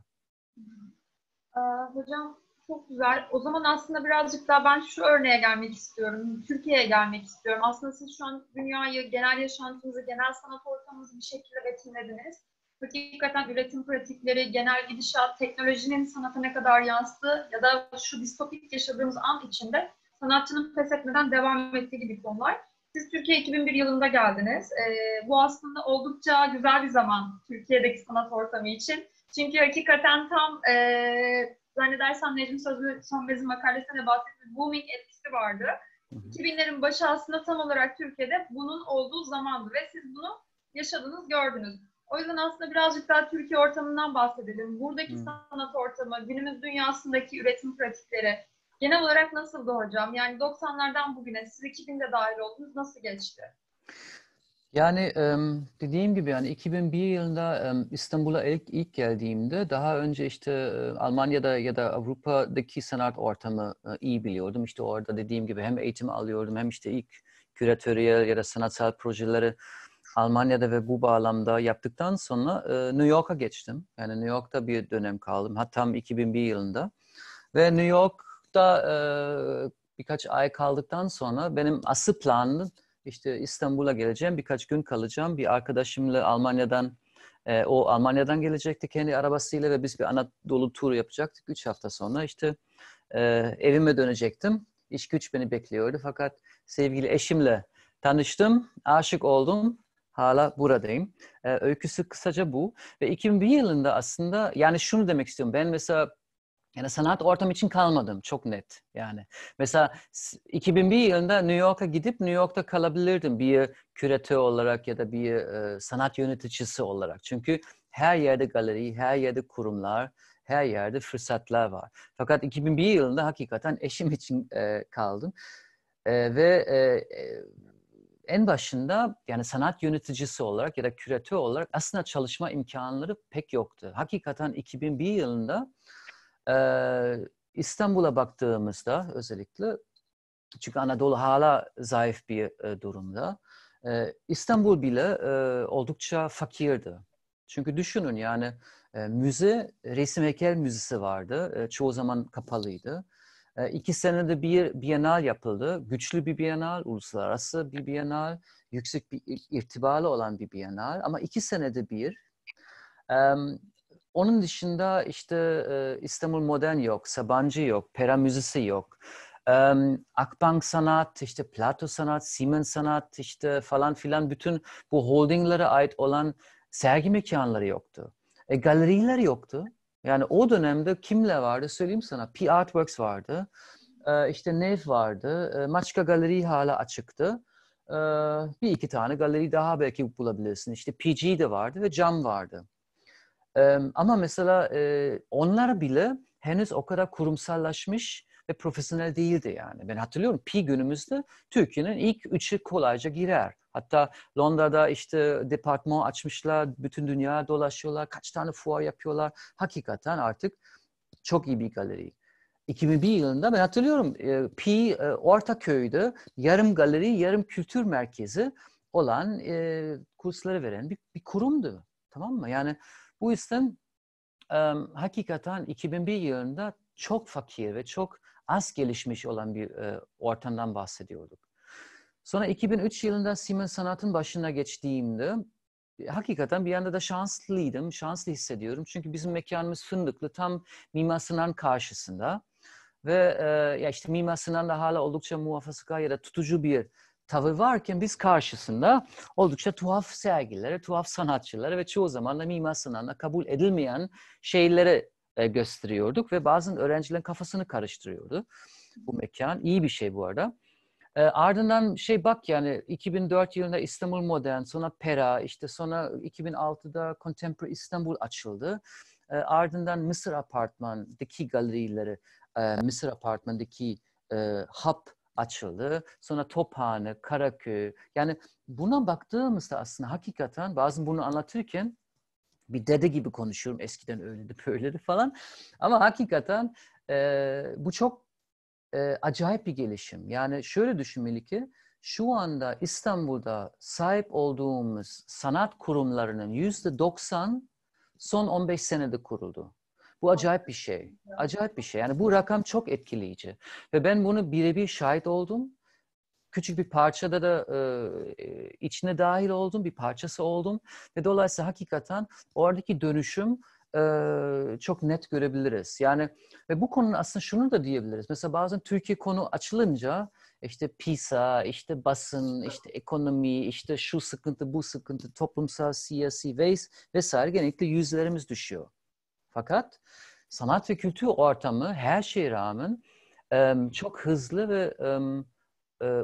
Ee, hocam çok güzel. O zaman aslında birazcık daha ben şu örneğe gelmek istiyorum. Türkiye'ye gelmek istiyorum. Aslında siz şu an dünyayı, genel yaşantımızı, genel sanat ortamımızı bir şekilde betimlediniz. Hakikaten üretim pratikleri, genel gidişat, teknolojinin sanata ne kadar yansıdığı ya da şu distopik yaşadığımız an içinde sanatçının pes etmeden devam ettiği gibi konular. Siz Türkiye 2001 yılında geldiniz. Ee, bu aslında oldukça güzel bir zaman Türkiye'deki sanat ortamı için. Çünkü hakikaten tam e, zannedersem Necmi Sözlü Sönmez'in makalesinde bahsettiği booming etkisi vardı. 2000'lerin başı aslında tam olarak Türkiye'de bunun olduğu zamandı ve siz bunu yaşadınız, gördünüz. O yüzden aslında birazcık daha Türkiye ortamından bahsedelim. Buradaki hmm. sanat ortamı, günümüz dünyasındaki üretim pratikleri, Genel olarak nasıldı hocam? Yani 90'lardan bugüne siz 2000'de dahil oldunuz. Nasıl geçti? Yani dediğim gibi yani 2001 yılında İstanbul'a ilk, ilk geldiğimde daha önce işte Almanya'da ya da Avrupa'daki sanat ortamı iyi biliyordum. İşte orada dediğim gibi hem eğitim alıyordum hem işte ilk küratöryel ya da sanatsal projeleri Almanya'da ve bu bağlamda yaptıktan sonra New York'a geçtim. Yani New York'ta bir dönem kaldım. Hatta 2001 yılında. Ve New York Turgut'ta e, birkaç ay kaldıktan sonra benim asıl planım işte İstanbul'a geleceğim, birkaç gün kalacağım. Bir arkadaşımla Almanya'dan, e, o Almanya'dan gelecekti kendi arabasıyla ve biz bir Anadolu turu yapacaktık. Üç hafta sonra işte e, evime dönecektim. İş güç beni bekliyordu fakat sevgili eşimle tanıştım, aşık oldum. Hala buradayım. Ee, öyküsü kısaca bu. Ve 2001 yılında aslında yani şunu demek istiyorum. Ben mesela yani sanat ortam için kalmadım çok net yani. Mesela 2001 yılında New York'a gidip New York'ta kalabilirdim bir küratör olarak ya da bir e, sanat yöneticisi olarak. Çünkü her yerde galeri, her yerde kurumlar, her yerde fırsatlar var. Fakat 2001 yılında hakikaten eşim için e, kaldım. E, ve en başında yani sanat yöneticisi olarak ya da küratör olarak aslında çalışma imkanları pek yoktu. Hakikaten 2001 yılında ee, İstanbul'a baktığımızda özellikle çünkü Anadolu hala zayıf bir e, durumda. Ee, İstanbul bile e, oldukça fakirdi. Çünkü düşünün yani e, müze, resim heykel müzesi vardı. E, çoğu zaman kapalıydı. E, iki senede bir bienal yapıldı. Güçlü bir bienal, uluslararası bir bienal, yüksek bir irtibalı olan bir bienal. Ama iki senede bir. E, onun dışında işte e, İstanbul Modern yok, Sabancı yok, Pera Müzesi yok. E, Akbank Sanat, işte Plato Sanat, Siemens Sanat işte falan filan bütün bu holdinglere ait olan sergi mekanları yoktu. E, galeriler yoktu. Yani o dönemde kimle vardı söyleyeyim sana. P Artworks vardı. E, işte Nev vardı. E, Maçka Galeri hala açıktı. E, bir iki tane galeri daha belki bulabilirsin. İşte PG de vardı ve Cam vardı ama mesela onlar bile henüz o kadar kurumsallaşmış ve profesyonel değildi yani. Ben hatırlıyorum Pi günümüzde Türkiye'nin ilk üçü kolayca girer. Hatta Londra'da işte departman açmışlar, bütün dünya dolaşıyorlar, kaç tane fuar yapıyorlar. Hakikaten artık çok iyi bir galeri. 2001 yılında ben hatırlıyorum Pi köyde yarım galeri, yarım kültür merkezi olan kursları veren bir, bir kurumdu. Tamam mı? Yani bu yüzden e, hakikaten 2001 yılında çok fakir ve çok az gelişmiş olan bir e, ortamdan bahsediyorduk. Sonra 2003 yılında Simon Sanat'ın başına geçtiğimde hakikaten bir yanda da şanslıydım, şanslı hissediyorum. Çünkü bizim mekanımız Fındıklı, tam mimasından karşısında. Ve e, ya işte mimasından da hala oldukça muhafazakar ya da tutucu bir tavır varken biz karşısında oldukça tuhaf sergilere, tuhaf sanatçılara ve çoğu zaman da mimar sanatına kabul edilmeyen şeylere e, gösteriyorduk ve bazen öğrencilerin kafasını karıştırıyordu bu mekan. iyi bir şey bu arada. E, ardından şey bak yani 2004 yılında İstanbul Modern, sonra Pera, işte sonra 2006'da Contemporary İstanbul açıldı. E, ardından Mısır Apartman'daki galerileri, e, Mısır Apartman'daki e, hap açıldı. Sonra Tophane, Karaköy. Yani buna baktığımızda aslında hakikaten bazen bunu anlatırken bir dede gibi konuşuyorum. Eskiden öyleydi, böyleydi falan. Ama hakikaten e, bu çok e, acayip bir gelişim. Yani şöyle düşünmeli ki şu anda İstanbul'da sahip olduğumuz sanat kurumlarının yüzde doksan son 15 senede kuruldu. Bu acayip bir şey. Acayip bir şey. Yani bu rakam çok etkileyici. Ve ben bunu birebir şahit oldum. Küçük bir parçada da e, e, içine dahil oldum, bir parçası oldum. Ve dolayısıyla hakikaten oradaki dönüşüm e, çok net görebiliriz. Yani ve bu konunun aslında şunu da diyebiliriz. Mesela bazen Türkiye konu açılınca işte PISA, işte basın, işte ekonomi, işte şu sıkıntı, bu sıkıntı, toplumsal, siyasi vesaire genellikle yüzlerimiz düşüyor. Fakat sanat ve kültür ortamı her şeye rağmen çok hızlı ve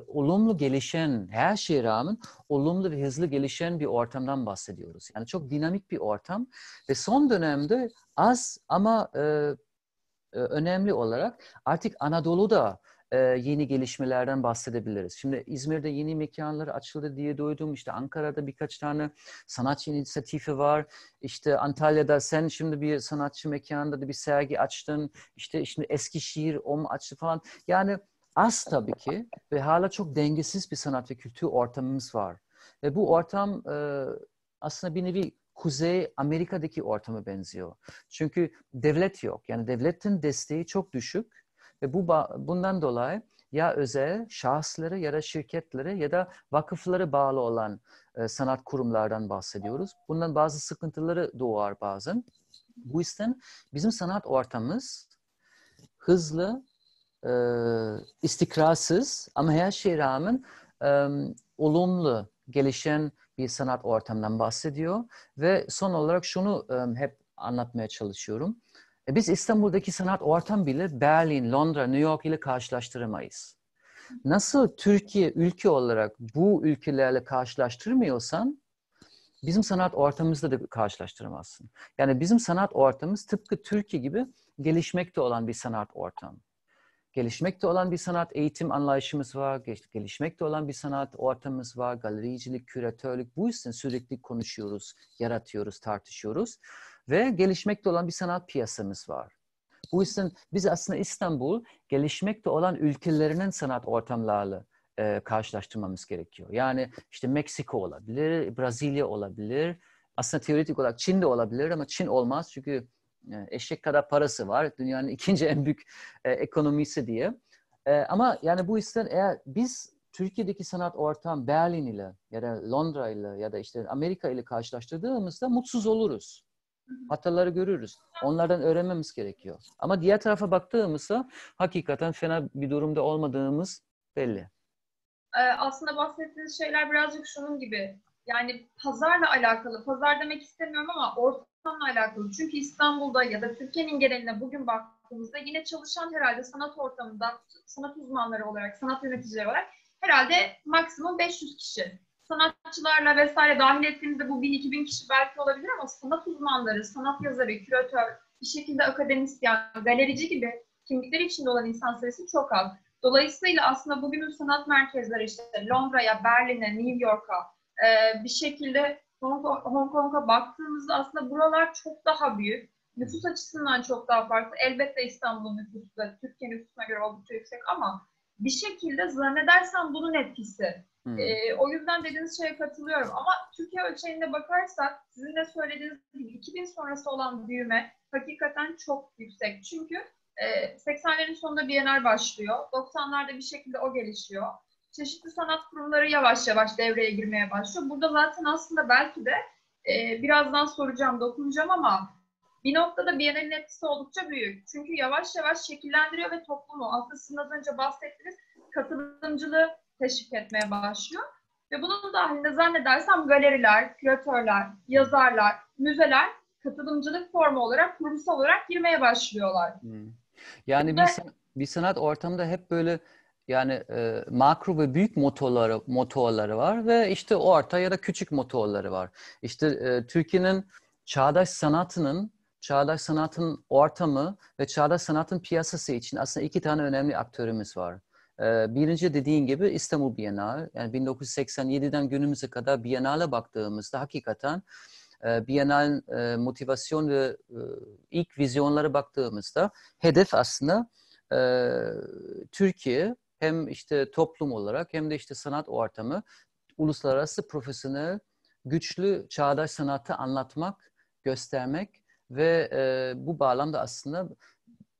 olumlu gelişen, her şeye rağmen olumlu ve hızlı gelişen bir ortamdan bahsediyoruz. Yani çok dinamik bir ortam ve son dönemde az ama önemli olarak artık Anadolu'da e, yeni gelişmelerden bahsedebiliriz. Şimdi İzmir'de yeni mekanlar açıldı diye duydum. İşte Ankara'da birkaç tane sanatçı inisiyatifi var. İşte Antalya'da sen şimdi bir sanatçı mekanında da bir sergi açtın. İşte şimdi Eskişehir om açtı falan. Yani az tabii ki ve hala çok dengesiz bir sanat ve kültür ortamımız var. Ve bu ortam e, aslında bir nevi Kuzey Amerika'daki ortama benziyor. Çünkü devlet yok. Yani devletin desteği çok düşük ve bu bundan dolayı ya özel şahısları ya da şirketleri ya da vakıfları bağlı olan e, sanat kurumlardan bahsediyoruz. Bundan bazı sıkıntıları doğar bazen. Bu yüzden bizim sanat ortamımız hızlı, e, istikrarsız ama her şeye rağmen e, olumlu gelişen bir sanat ortamından bahsediyor. Ve son olarak şunu e, hep anlatmaya çalışıyorum. E biz İstanbul'daki sanat ortam bile Berlin, Londra, New York ile karşılaştıramayız. Nasıl Türkiye ülke olarak bu ülkelerle karşılaştırmıyorsan bizim sanat ortamımızda da karşılaştıramazsın. Yani bizim sanat ortamımız tıpkı Türkiye gibi gelişmekte olan bir sanat ortamı. Gelişmekte olan bir sanat eğitim anlayışımız var, gelişmekte olan bir sanat ortamımız var, galericilik, küratörlük bu yüzden sürekli konuşuyoruz, yaratıyoruz, tartışıyoruz ve gelişmekte olan bir sanat piyasamız var. Bu yüzden biz aslında İstanbul gelişmekte olan ülkelerinin sanat ortamlarıyla e, karşılaştırmamız gerekiyor. Yani işte Meksika olabilir, Brezilya olabilir. Aslında teoretik olarak Çin de olabilir ama Çin olmaz çünkü e, eşek kadar parası var. Dünyanın ikinci en büyük e, ekonomisi diye. E, ama yani bu yüzden eğer biz Türkiye'deki sanat ortam Berlin ile ya da Londra ile ya da işte Amerika ile karşılaştırdığımızda mutsuz oluruz. Hataları görürüz. Onlardan öğrenmemiz gerekiyor. Ama diğer tarafa baktığımızda hakikaten fena bir durumda olmadığımız belli. Ee, aslında bahsettiğiniz şeyler birazcık şunun gibi. Yani pazarla alakalı. Pazar demek istemiyorum ama ortamla alakalı. Çünkü İstanbul'da ya da Türkiye'nin geneline bugün baktığımızda yine çalışan herhalde sanat ortamında sanat uzmanları olarak, sanat yöneticileri olarak herhalde maksimum 500 kişi sanatçılarla vesaire dahil ettiğimizde bu 1000-2000 kişi belki olabilir ama sanat uzmanları, sanat yazarı, küratör, bir şekilde akademisyen, galerici gibi kimlikler içinde olan insan sayısı çok az. Dolayısıyla aslında bugünün sanat merkezleri işte Londra'ya, Berlin'e, New York'a e, bir şekilde Hong, Hong Kong'a baktığımızda aslında buralar çok daha büyük. Nüfus açısından çok daha farklı. Elbette İstanbul'un nüfusu da Türkiye nüfusuna göre oldukça yüksek ama bir şekilde zannedersem bunun etkisi e, o yüzden dediğiniz şeye katılıyorum. Ama Türkiye ölçeğinde bakarsak sizin de söylediğiniz gibi 2000 sonrası olan büyüme hakikaten çok yüksek. Çünkü e, 80'lerin sonunda Biyener başlıyor. 90'larda bir şekilde o gelişiyor. Çeşitli sanat kurumları yavaş yavaş devreye girmeye başlıyor. Burada zaten aslında belki de e, birazdan soracağım, dokunacağım ama bir noktada Biyener'in etkisi oldukça büyük. Çünkü yavaş yavaş şekillendiriyor ve toplumu aslında sizin az önce bahsettiniz katılımcılığı teşvik etmeye başlıyor. Ve bunun dahilinde zannedersem galeriler, küratörler, yazarlar, müzeler katılımcılık formu olarak, kurumsal olarak girmeye başlıyorlar. Hmm. Yani Ve, bir, bir sanat ortamında hep böyle yani e, makro ve büyük motorları motorları var ve işte orta ya da küçük motorları var. İşte e, Türkiye'nin çağdaş sanatının çağdaş sanatın ortamı ve çağdaş sanatın piyasası için aslında iki tane önemli aktörümüz var. Ee, birinci dediğin gibi İstanbul Bienali. Yani 1987'den günümüze kadar Biennale baktığımızda hakikaten e, Biennale motivasyon ve e, ilk vizyonlara baktığımızda hedef aslında e, Türkiye hem işte toplum olarak hem de işte sanat ortamı uluslararası profesyonel güçlü çağdaş sanatı anlatmak, göstermek ve bu bağlamda aslında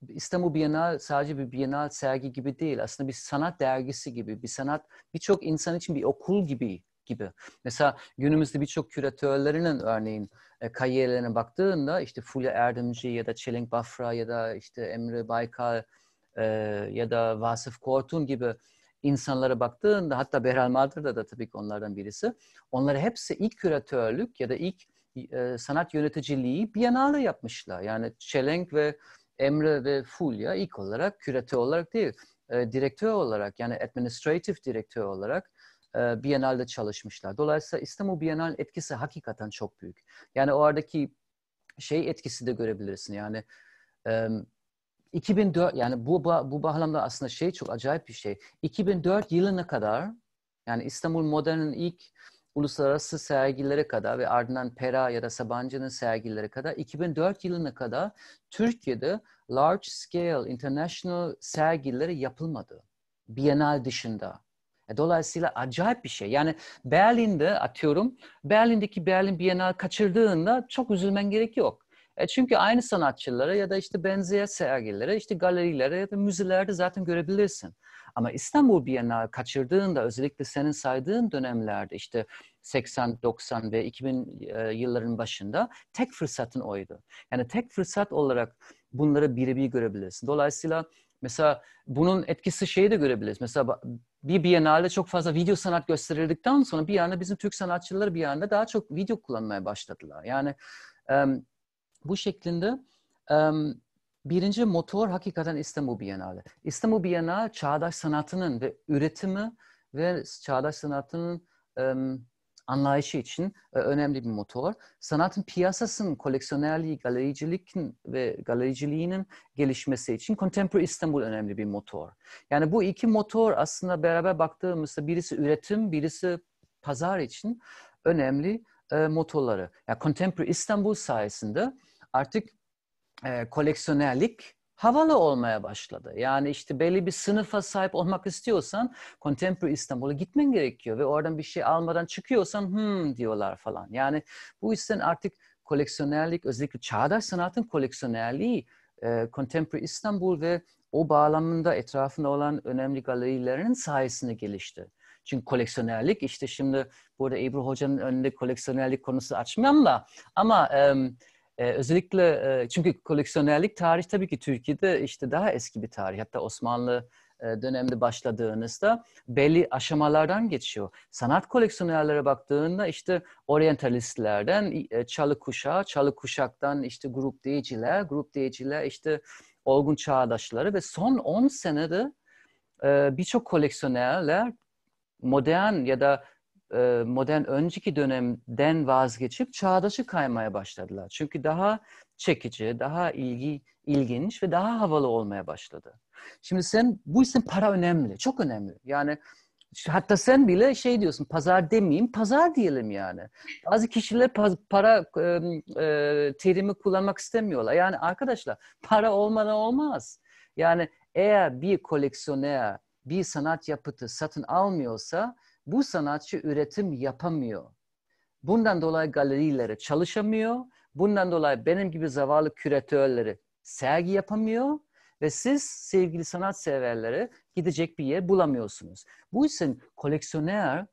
İstanbul Bienal sadece bir bienal sergi gibi değil. Aslında bir sanat dergisi gibi, bir sanat birçok insan için bir okul gibi gibi. Mesela günümüzde birçok küratörlerinin örneğin e, kariyerlerine baktığında işte Fulya Erdemci ya da Çelenk Bafra ya da işte Emre Baykal e, ya da Vasıf Kortun gibi insanlara baktığında hatta Behral Madra da, da tabii ki onlardan birisi. Onları hepsi ilk küratörlük ya da ilk e, sanat yöneticiliği Biennale yapmışlar. Yani Çelenk ve Emre ve Fulya ilk olarak küratör olarak değil, e, direktör olarak yani administrative direktör olarak e, Biennale'de çalışmışlar. Dolayısıyla İstanbul Biennale etkisi hakikaten çok büyük. Yani o aradaki şey etkisi de görebilirsin. Yani e, 2004 yani bu bu bağlamda aslında şey çok acayip bir şey. 2004 yılına kadar yani İstanbul Modern'in ilk uluslararası sergilere kadar ve ardından Pera ya da Sabancı'nın sergileri kadar 2004 yılına kadar Türkiye'de large scale international sergileri yapılmadı. Bienal dışında. E, dolayısıyla acayip bir şey. Yani Berlin'de atıyorum, Berlin'deki Berlin Bienal kaçırdığında çok üzülmen gerek yok. E çünkü aynı sanatçılara ya da işte benzeyen sergilere, işte galerilere ya da müzelerde zaten görebilirsin. Ama İstanbul Biennale kaçırdığında özellikle senin saydığın dönemlerde işte 80, 90 ve 2000 e, yılların başında tek fırsatın oydu. Yani tek fırsat olarak bunları birebir görebilirsin. Dolayısıyla mesela bunun etkisi şeyi de görebiliriz. Mesela bir Biennale çok fazla video sanat gösterildikten sonra bir anda bizim Türk sanatçıları bir anda daha çok video kullanmaya başladılar. Yani bu şeklinde um, birinci motor hakikaten İstanbul Bienali. İstanbul Bienali çağdaş sanatının ve üretimi ve çağdaş sanatının um, anlayışı için e, önemli bir motor. Sanatın piyasasının, koleksiyonerliği, galericilik ve galericiliğinin gelişmesi için Contemporary İstanbul önemli bir motor. Yani bu iki motor aslında beraber baktığımızda birisi üretim, birisi pazar için önemli e, motoları. Yani Contemporary İstanbul sayesinde artık e, koleksiyonerlik havalı olmaya başladı. Yani işte belli bir sınıfa sahip olmak istiyorsan Contemporary İstanbul'a gitmen gerekiyor ve oradan bir şey almadan çıkıyorsan hmm diyorlar falan. Yani bu yüzden artık koleksiyonerlik özellikle çağdaş sanatın koleksiyonerliği e, Contemporary İstanbul ve o bağlamında etrafında olan önemli galerilerin sayesinde gelişti. Çünkü koleksiyonerlik işte şimdi burada İbrahim Hoca'nın önünde koleksiyonerlik konusu açmam da ama e, özellikle e, çünkü koleksiyonerlik tarih tabii ki Türkiye'de işte daha eski bir tarih. Hatta Osmanlı e, dönemde başladığınızda belli aşamalardan geçiyor. Sanat koleksiyonerlere baktığında işte oryantalistlerden e, çalı kuşağı, çalı kuşaktan işte grup diyeciler, grup diyeciler işte olgun çağdaşları ve son 10 senede e, birçok koleksiyonerler modern ya da e, modern önceki dönemden vazgeçip çağdaşı kaymaya başladılar. Çünkü daha çekici, daha ilgi ilginç ve daha havalı olmaya başladı. Şimdi sen bu isim para önemli, çok önemli. Yani hatta sen bile şey diyorsun, pazar demeyeyim, pazar diyelim yani. Bazı kişiler para e, terimi kullanmak istemiyorlar. Yani arkadaşlar, para olmadan olmaz. Yani eğer bir koleksiyoner bir sanat yapıtı satın almıyorsa bu sanatçı üretim yapamıyor. Bundan dolayı galerilere çalışamıyor. Bundan dolayı benim gibi zavallı küratörleri sergi yapamıyor ve siz sevgili sanat severleri gidecek bir yer bulamıyorsunuz. Bu yüzden koleksiyoner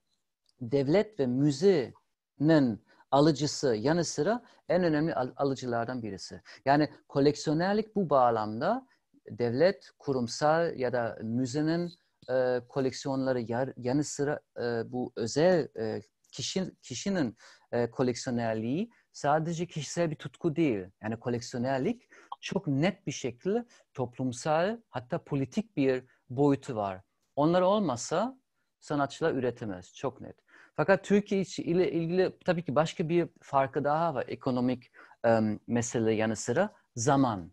devlet ve müzenin alıcısı yanı sıra en önemli al- alıcılardan birisi. Yani koleksiyonerlik bu bağlamda devlet, kurumsal ya da müzenin e, koleksiyonları yar, yanı sıra e, bu özel e, kişi, kişinin e, koleksiyonerliği sadece kişisel bir tutku değil. Yani koleksiyonerlik çok net bir şekilde toplumsal hatta politik bir boyutu var. Onlar olmasa sanatçılar üretemez. Çok net. Fakat Türkiye ile ilgili tabii ki başka bir farkı daha var. Ekonomik e, mesele yanı sıra zaman.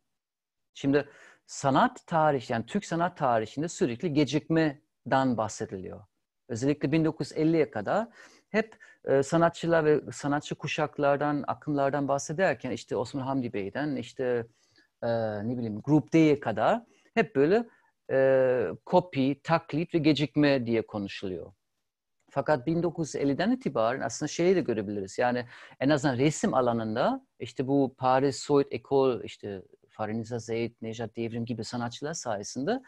Şimdi sanat tarihi, yani Türk sanat tarihinde sürekli gecikmeden bahsediliyor. Özellikle 1950'ye kadar hep e, sanatçılar ve sanatçı kuşaklardan, akımlardan bahsederken işte Osman Hamdi Bey'den işte e, ne bileyim Grup D'ye kadar hep böyle e, kopi, taklit ve gecikme diye konuşuluyor. Fakat 1950'den itibaren aslında şeyi de görebiliriz. Yani en azından resim alanında işte bu Paris Soyut Ekol işte Fariniza Zeyd, Nejat Devrim gibi sanatçılar sayesinde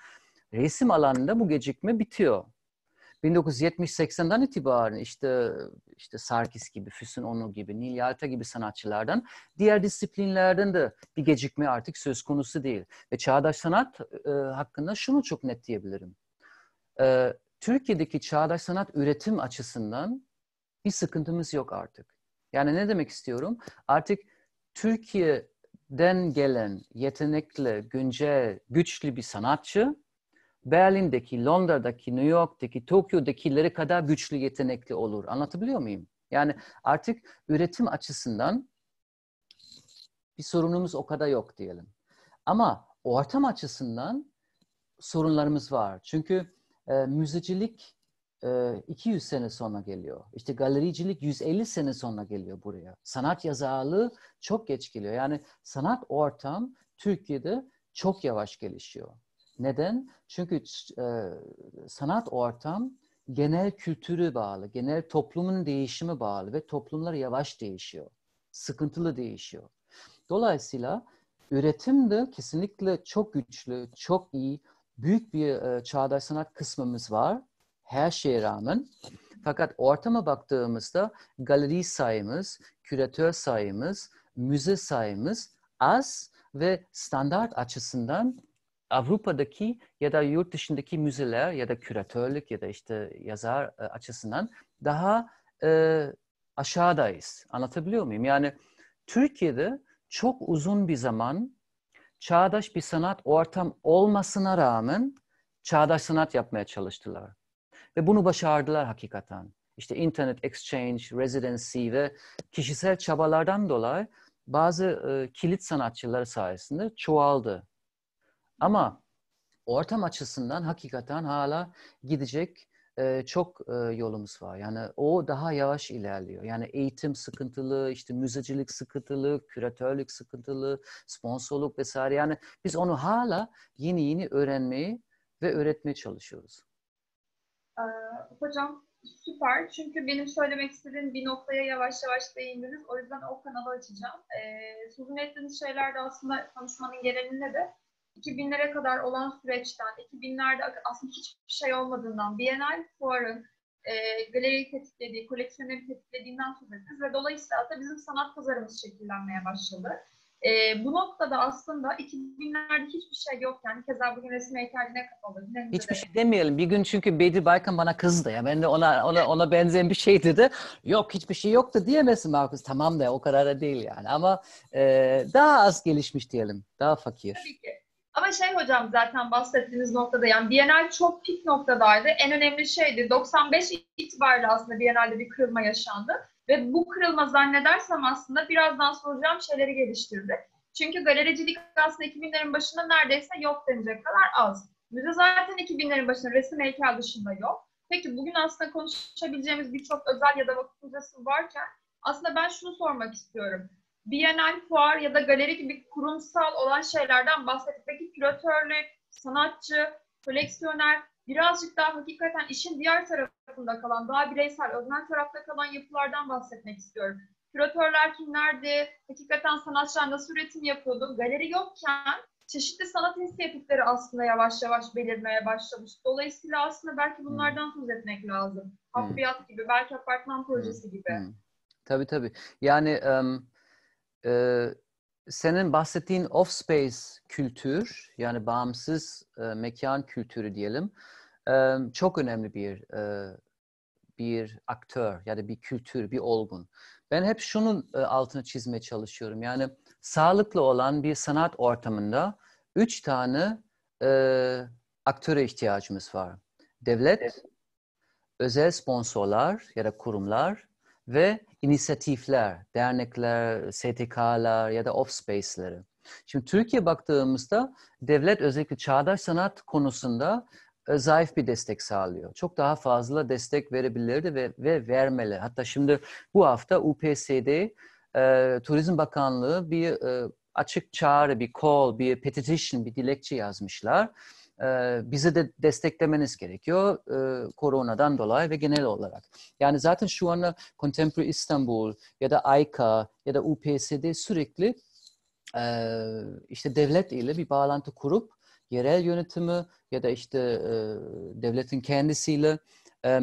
resim alanında bu gecikme bitiyor. 1970-80'den itibaren işte işte Sarkis gibi, Füsun Onu gibi, Nil Yalta gibi sanatçılardan diğer disiplinlerden de bir gecikme artık söz konusu değil. Ve çağdaş sanat e, hakkında şunu çok net diyebilirim. E, Türkiye'deki çağdaş sanat üretim açısından bir sıkıntımız yok artık. Yani ne demek istiyorum? Artık Türkiye den gelen yetenekli, güncel, güçlü bir sanatçı Berlin'deki, Londra'daki, New York'taki, Tokyo'dakileri kadar güçlü, yetenekli olur. Anlatabiliyor muyum? Yani artık üretim açısından bir sorunumuz o kadar yok diyelim. Ama ortam açısından sorunlarımız var. Çünkü e, müzecilik 200 sene sonra geliyor. İşte galericilik 150 sene sonra geliyor buraya. Sanat yazarlığı çok geç geliyor. Yani sanat ortam Türkiye'de çok yavaş gelişiyor. Neden? Çünkü e, sanat ortam genel kültürü bağlı, genel toplumun değişimi bağlı ve toplumlar yavaş değişiyor. Sıkıntılı değişiyor. Dolayısıyla üretim de kesinlikle çok güçlü, çok iyi, büyük bir e, çağdaş sanat kısmımız var her şeye rağmen. Fakat ortama baktığımızda galeri sayımız, küratör sayımız, müze sayımız az ve standart açısından Avrupa'daki ya da yurt dışındaki müzeler ya da küratörlük ya da işte yazar e, açısından daha e, aşağıdayız. Anlatabiliyor muyum? Yani Türkiye'de çok uzun bir zaman çağdaş bir sanat ortam olmasına rağmen çağdaş sanat yapmaya çalıştılar. Ve bunu başardılar hakikaten. İşte internet exchange, residency ve kişisel çabalardan dolayı bazı e, kilit sanatçılar sayesinde çoğaldı. Ama ortam açısından hakikaten hala gidecek e, çok e, yolumuz var. Yani o daha yavaş ilerliyor. Yani eğitim sıkıntılı, işte müzecilik sıkıntılı, küratörlük sıkıntılı, sponsorluk vesaire. Yani biz onu hala yeni yeni öğrenmeyi ve öğretmeye çalışıyoruz. Ee, hocam süper. Çünkü benim söylemek istediğim bir noktaya yavaş yavaş değindiniz. O yüzden o kanalı açacağım. Ee, sözünü ettiğiniz şeyler de aslında konuşmanın genelinde de 2000'lere kadar olan süreçten, 2000'lerde aslında hiçbir şey olmadığından, Biennale fuarın e, galeriyi tetiklediği, koleksiyonları tetiklediğinden söz ettiniz ve dolayısıyla da bizim sanat pazarımız şekillenmeye başladı. E, bu noktada aslında 2000'lerde hiçbir şey yokken keza bugün resim heykeline kapalı. Hiçbir şey demeyelim. Bir gün çünkü Bedi Baykan bana kızdı ya. Ben de ona ona ona benzeyen bir şey dedi. Yok hiçbir şey yoktu diyemezsin Markus. Tamam da o kadar da değil yani. Ama e, daha az gelişmiş diyelim. Daha fakir. Tabii ki. Ama şey hocam zaten bahsettiğiniz noktada yani Biennale çok pik noktadaydı. En önemli şeydi 95 itibariyle aslında Biennale'de bir kırılma yaşandı. Ve bu kırılma zannedersem aslında birazdan soracağım şeyleri geliştirdi. Çünkü galericilik aslında 2000'lerin başında neredeyse yok denecek kadar az. Müze zaten 2000'lerin başında resim heykel dışında yok. Peki bugün aslında konuşabileceğimiz birçok özel ya da vakıf müzesi varken aslında ben şunu sormak istiyorum. Bienal, fuar ya da galeri gibi kurumsal olan şeylerden bahsettik. Peki küratörlük, sanatçı, koleksiyoner birazcık daha hakikaten işin diğer tarafı tarafında kalan, daha bireysel, öznel tarafta kalan yapılardan bahsetmek istiyorum. Küratörler kimlerdi? Hakikaten sanatçılar nasıl üretim yapıyordu? Galeri yokken çeşitli sanat inisiyatifleri aslında yavaş yavaş belirmeye başlamış. Dolayısıyla aslında belki hmm. bunlardan söz etmek lazım. Hmm. Hafriyat hmm. gibi, belki apartman hmm. projesi gibi. Hmm. Tabii tabii. Yani um, e, senin bahsettiğin off-space kültür, yani bağımsız e, mekan kültürü diyelim çok önemli bir bir aktör ya da bir kültür, bir olgun. Ben hep şunun altını çizmeye çalışıyorum. Yani sağlıklı olan bir sanat ortamında üç tane e, aktöre ihtiyacımız var. Devlet, evet. özel sponsorlar ya da kurumlar ve inisiyatifler, dernekler, STK'lar ya da off-space'leri. Şimdi Türkiye baktığımızda devlet özellikle çağdaş sanat konusunda e, zayıf bir destek sağlıyor. Çok daha fazla destek verebilirdi ve, ve vermeli. Hatta şimdi bu hafta UPSD e, Turizm Bakanlığı bir e, açık çağrı, bir call, bir petition, bir dilekçe yazmışlar. E, bizi de desteklemeniz gerekiyor e, koronadan dolayı ve genel olarak. Yani zaten şu anda Contemporary İstanbul ya da AYKA ya da UPSD sürekli e, işte devlet ile bir bağlantı kurup yerel yönetimi ya da işte e, devletin kendisiyle e,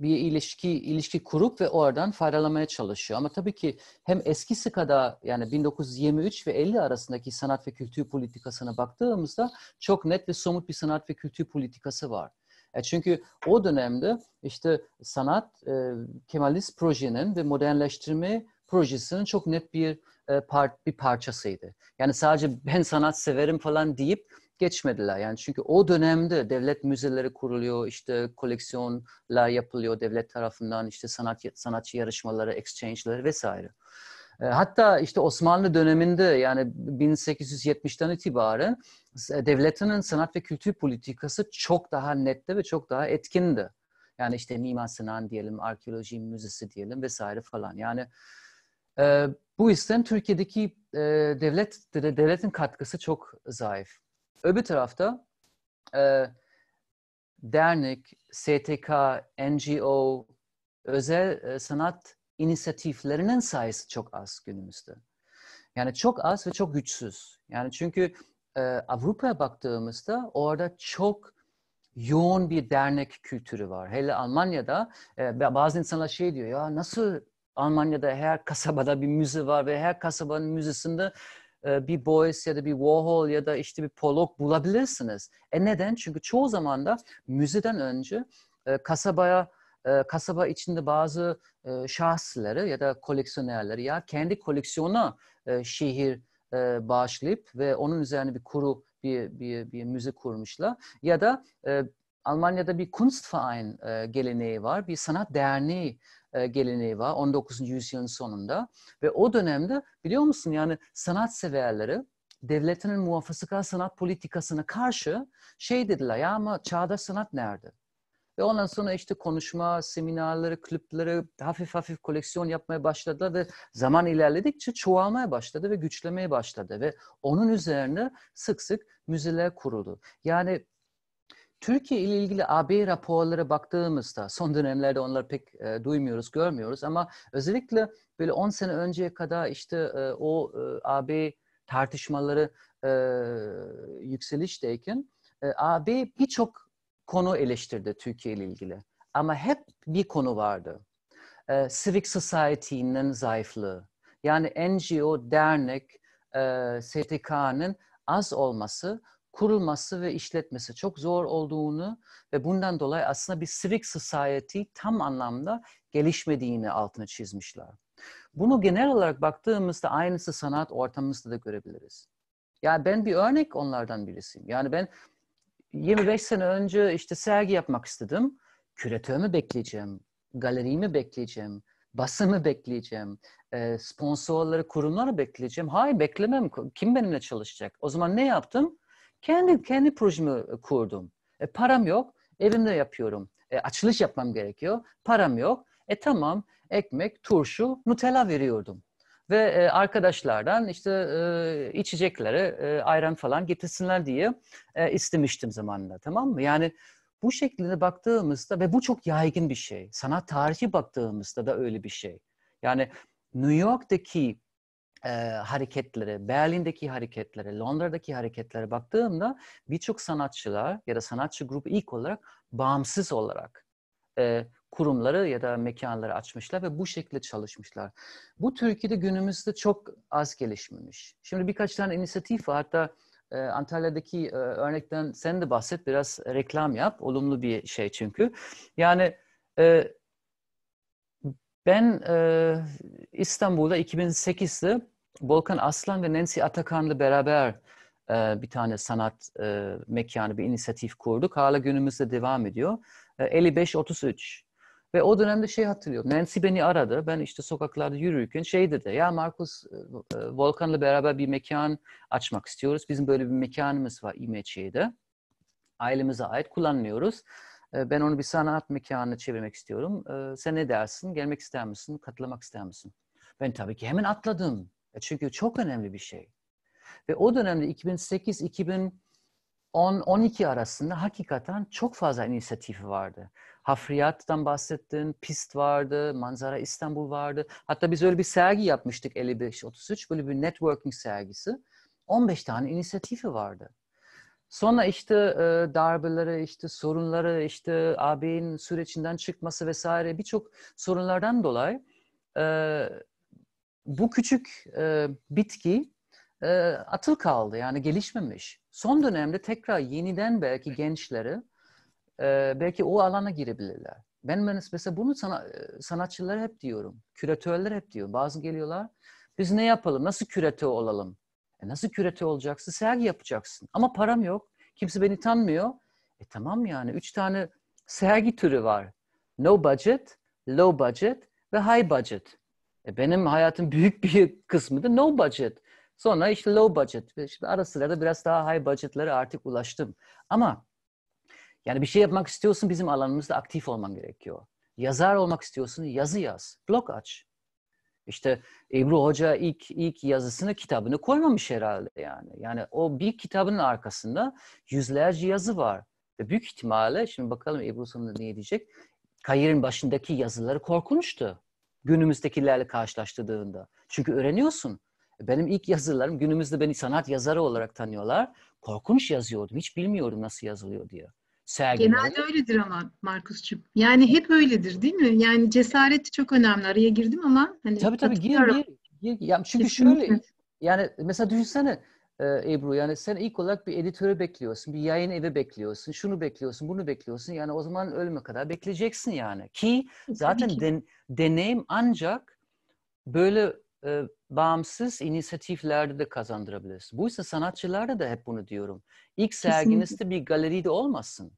bir ilişki ilişki kurup ve oradan faydalanmaya çalışıyor. Ama tabii ki hem eskisi kadar yani 1923 ve 50 arasındaki sanat ve kültür politikasına baktığımızda çok net ve somut bir sanat ve kültür politikası var. E çünkü o dönemde işte sanat e, Kemalist projenin ve modernleştirme projesinin çok net bir e, part, bir parçasıydı. Yani sadece ben sanat severim falan deyip geçmediler. Yani çünkü o dönemde devlet müzeleri kuruluyor, işte koleksiyonlar yapılıyor devlet tarafından, işte sanat sanatçı yarışmaları, exchangeler vesaire. E, hatta işte Osmanlı döneminde yani 1870'ten itibaren devletinin sanat ve kültür politikası çok daha nette ve çok daha etkindi. Yani işte Mimar Sinan diyelim, arkeoloji müzesi diyelim vesaire falan. Yani e, bu yüzden Türkiye'deki e, devlet devletin katkısı çok zayıf. Öbür tarafta e, dernek, STK, NGO, özel e, sanat inisiyatiflerinin sayısı çok az günümüzde. Yani çok az ve çok güçsüz. Yani çünkü e, Avrupa'ya baktığımızda orada çok yoğun bir dernek kültürü var. Hele Almanya'da e, bazı insanlar şey diyor ya nasıl Almanya'da her kasabada bir müze var ve her kasabanın müzesinde e, bir Boyce ya da bir Warhol ya da işte bir Pollock bulabilirsiniz. E neden? Çünkü çoğu zaman da müzeden önce e, kasabaya e, kasaba içinde bazı şahsları ya da koleksiyonerleri ya kendi koleksiyona şehir bağışlayıp ve onun üzerine bir kuru bir, bir, bir müze kurmuşlar. Ya da Almanya'da bir Kunstverein geleneği var, bir sanat derneği e, geleneği var 19. yüzyılın sonunda ve o dönemde biliyor musun yani sanat sanatseverleri devletinin muhafazakar sanat politikasına karşı şey dediler ya ama çağda sanat nerede? Ve ondan sonra işte konuşma, seminerleri, klipleri hafif hafif koleksiyon yapmaya başladı ve zaman ilerledikçe çoğalmaya başladı ve güçlemeye başladı. Ve onun üzerine sık sık müzeler kuruldu. Yani Türkiye ile ilgili AB raporlara baktığımızda son dönemlerde onları pek e, duymuyoruz, görmüyoruz ama özellikle böyle 10 sene önceye kadar işte e, o e, AB tartışmaları e, yükselişteyken e, AB birçok konu eleştirdi Türkiye ile ilgili. Ama hep bir konu vardı. E, civic society'nin zayıflığı. Yani NGO, dernek, e, STK'nın az olması kurulması ve işletmesi çok zor olduğunu ve bundan dolayı aslında bir civic society tam anlamda gelişmediğini altına çizmişler. Bunu genel olarak baktığımızda aynısı sanat ortamımızda da görebiliriz. Yani ben bir örnek onlardan birisiyim. Yani ben 25 sene önce işte sergi yapmak istedim. Küratörümü bekleyeceğim, galerimi bekleyeceğim, basımı bekleyeceğim, e, sponsorları, kurumları bekleyeceğim. Hayır beklemem. Kim benimle çalışacak? O zaman ne yaptım? Kendi kendi projemi e, kurdum. E, param yok, evimde yapıyorum. E, açılış yapmam gerekiyor, param yok. E tamam, ekmek, turşu, Nutella veriyordum. Ve e, arkadaşlardan işte e, içeceklere e, ayran falan getirsinler diye e, istemiştim zamanında tamam mı? Yani bu şekline baktığımızda ve bu çok yaygın bir şey. Sanat tarihi baktığımızda da öyle bir şey. Yani New York'taki e, hareketlere, Berlin'deki hareketlere, Londra'daki hareketlere baktığımda birçok sanatçılar ya da sanatçı grubu ilk olarak bağımsız olarak e, kurumları ya da mekanları açmışlar ve bu şekilde çalışmışlar. Bu Türkiye'de günümüzde çok az gelişmemiş. Şimdi birkaç tane inisiyatif var. Hatta e, Antalya'daki e, örnekten sen de bahset biraz reklam yap. Olumlu bir şey çünkü. Yani e, ben e, İstanbul'da 2008'de Volkan Aslan ve Nancy Atakan'la beraber e, bir tane sanat e, mekanı, bir inisiyatif kurduk. Hala günümüzde devam ediyor. E, 55-33. Ve o dönemde şey hatırlıyorum. Nancy beni aradı. Ben işte sokaklarda yürürken şey dedi. Ya Markus e, e Volkan'la beraber bir mekan açmak istiyoruz. Bizim böyle bir mekanımız var İmeçi'de. Ailemize ait kullanmıyoruz. Ee, ben onu bir sanat mekanına çevirmek istiyorum. Ee, sen ne dersin? Gelmek ister misin? Katılmak ister misin? Ben tabii ki hemen atladım. E, çünkü çok önemli bir şey. Ve o dönemde 2008 2012 arasında hakikaten çok fazla inisiyatifi vardı. Hafriyat'tan bahsettin, pist vardı, Manzara İstanbul vardı. Hatta biz öyle bir sergi yapmıştık 55-33, böyle bir networking sergisi. 15 tane inisiyatifi vardı. Sonra işte e, darbeleri, işte sorunları, işte AB'nin sürecinden çıkması vesaire birçok sorunlardan dolayı e, bu küçük e, bitki e, atıl kaldı yani gelişmemiş. Son dönemde tekrar yeniden belki gençleri e, belki o alana girebilirler. Ben mesela bunu sana, e, sanatçılar hep diyorum, küratörler hep diyor. Bazı geliyorlar, biz ne yapalım, nasıl küratör olalım? E nasıl kürete olacaksın? Sergi yapacaksın. Ama param yok. Kimse beni tanmıyor. E tamam yani. Üç tane sergi türü var. No budget, low budget ve high budget. E benim hayatım büyük bir kısmı da no budget. Sonra işte low budget. Ve işte ara sırada biraz daha high budgetlere artık ulaştım. Ama yani bir şey yapmak istiyorsun bizim alanımızda aktif olman gerekiyor. Yazar olmak istiyorsun yazı yaz. Blog aç. İşte Ebru Hoca ilk ilk yazısını kitabını koymamış herhalde yani. Yani o bir kitabının arkasında yüzlerce yazı var. Ve büyük ihtimalle şimdi bakalım Ebru sonunda ne diyecek? Kayırın başındaki yazıları korkunçtu. Günümüzdekilerle karşılaştırdığında. Çünkü öğreniyorsun. Benim ilk yazılarım günümüzde beni sanat yazarı olarak tanıyorlar. Korkunç yazıyordum. Hiç bilmiyordum nasıl yazılıyor diye sergilenir. Genelde öyledir ama Markus'cum. Yani hep öyledir değil mi? Yani cesaret çok önemli. Araya girdim ama hani Tabii tabii gir gir. gir. Ya çünkü Kesinlikle. şöyle yani mesela düşünsene e, Ebru yani sen ilk olarak bir editörü bekliyorsun, bir yayın evi bekliyorsun, şunu bekliyorsun, bunu bekliyorsun. Yani o zaman ölme kadar bekleyeceksin yani. Ki e, zaten Kesinlikle. den, deneyim ancak böyle e, bağımsız inisiyatiflerde de kazandırabilirsin. Bu yüzden sanatçılara da hep bunu diyorum. İlk serginizde bir galeride olmasın.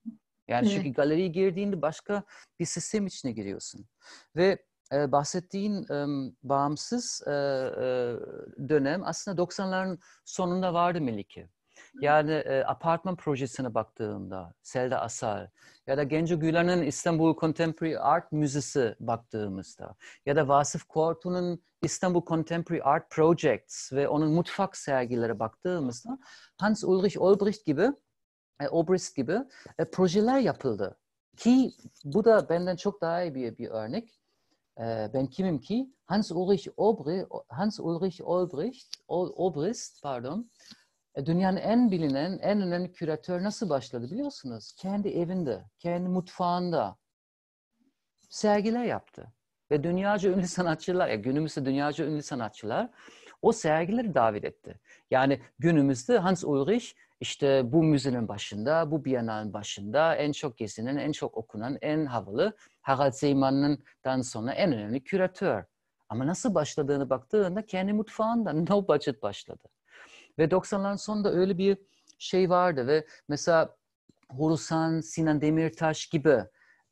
Yani evet. çünkü galeriye girdiğinde başka bir sistem içine giriyorsun. Ve e, bahsettiğin e, bağımsız e, e, dönem aslında 90'ların sonunda vardı Melike. Yani e, apartman projesine baktığımda Selda Asar ya da Genco Güler'in İstanbul Contemporary Art Müzesi baktığımızda ya da Vasıf Kortu'nun İstanbul Contemporary Art Projects ve onun mutfak sergileri baktığımızda Hans Ulrich Olbricht gibi e, Obrist gibi e, projeler yapıldı. Ki bu da benden çok daha iyi bir, bir örnek ben kimim ki? Hans Ulrich Obri, Hans Ulrich Olbricht, Obrist, pardon, e, dünyanın en bilinen, en önemli küratör nasıl başladı biliyorsunuz? Kendi evinde, kendi mutfağında sergiler yaptı. Ve dünyaca ünlü sanatçılar, ya günümüzde dünyaca ünlü sanatçılar o sergileri davet etti. Yani günümüzde Hans Ulrich işte bu müzenin başında, bu bienalin başında en çok gezinen, en çok okunan, en havalı Harald Seymann'dan sonra en önemli küratör. Ama nasıl başladığını baktığında kendi mutfağında no budget başladı. Ve 90'ların sonunda öyle bir şey vardı ve mesela Horusan, Sinan Demirtaş gibi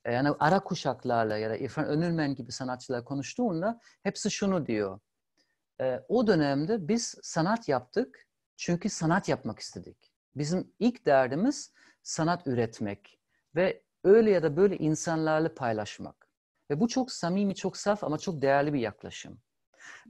e, yani ara kuşaklarla ya da İrfan Önülmen gibi sanatçılar konuştuğunda hepsi şunu diyor. E, o dönemde biz sanat yaptık çünkü sanat yapmak istedik. Bizim ilk derdimiz sanat üretmek ve öyle ya da böyle insanlarla paylaşmak. Ve bu çok samimi, çok saf ama çok değerli bir yaklaşım.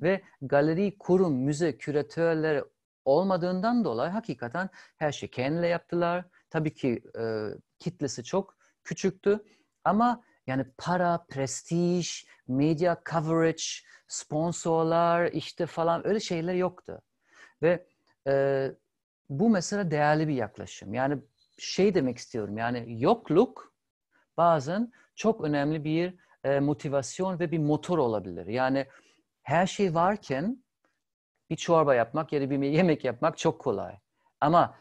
Ve galeri, kurum, müze, küratörler olmadığından dolayı hakikaten her şey kendiyle yaptılar. Tabii ki e, kitlesi çok küçüktü ama yani para, prestij, medya coverage, sponsorlar işte falan öyle şeyler yoktu. Ve e, bu mesela değerli bir yaklaşım. Yani şey demek istiyorum yani yokluk bazen çok önemli bir e, motivasyon ve bir motor olabilir. Yani her şey varken bir çorba yapmak ya da bir yemek yapmak çok kolay. Ama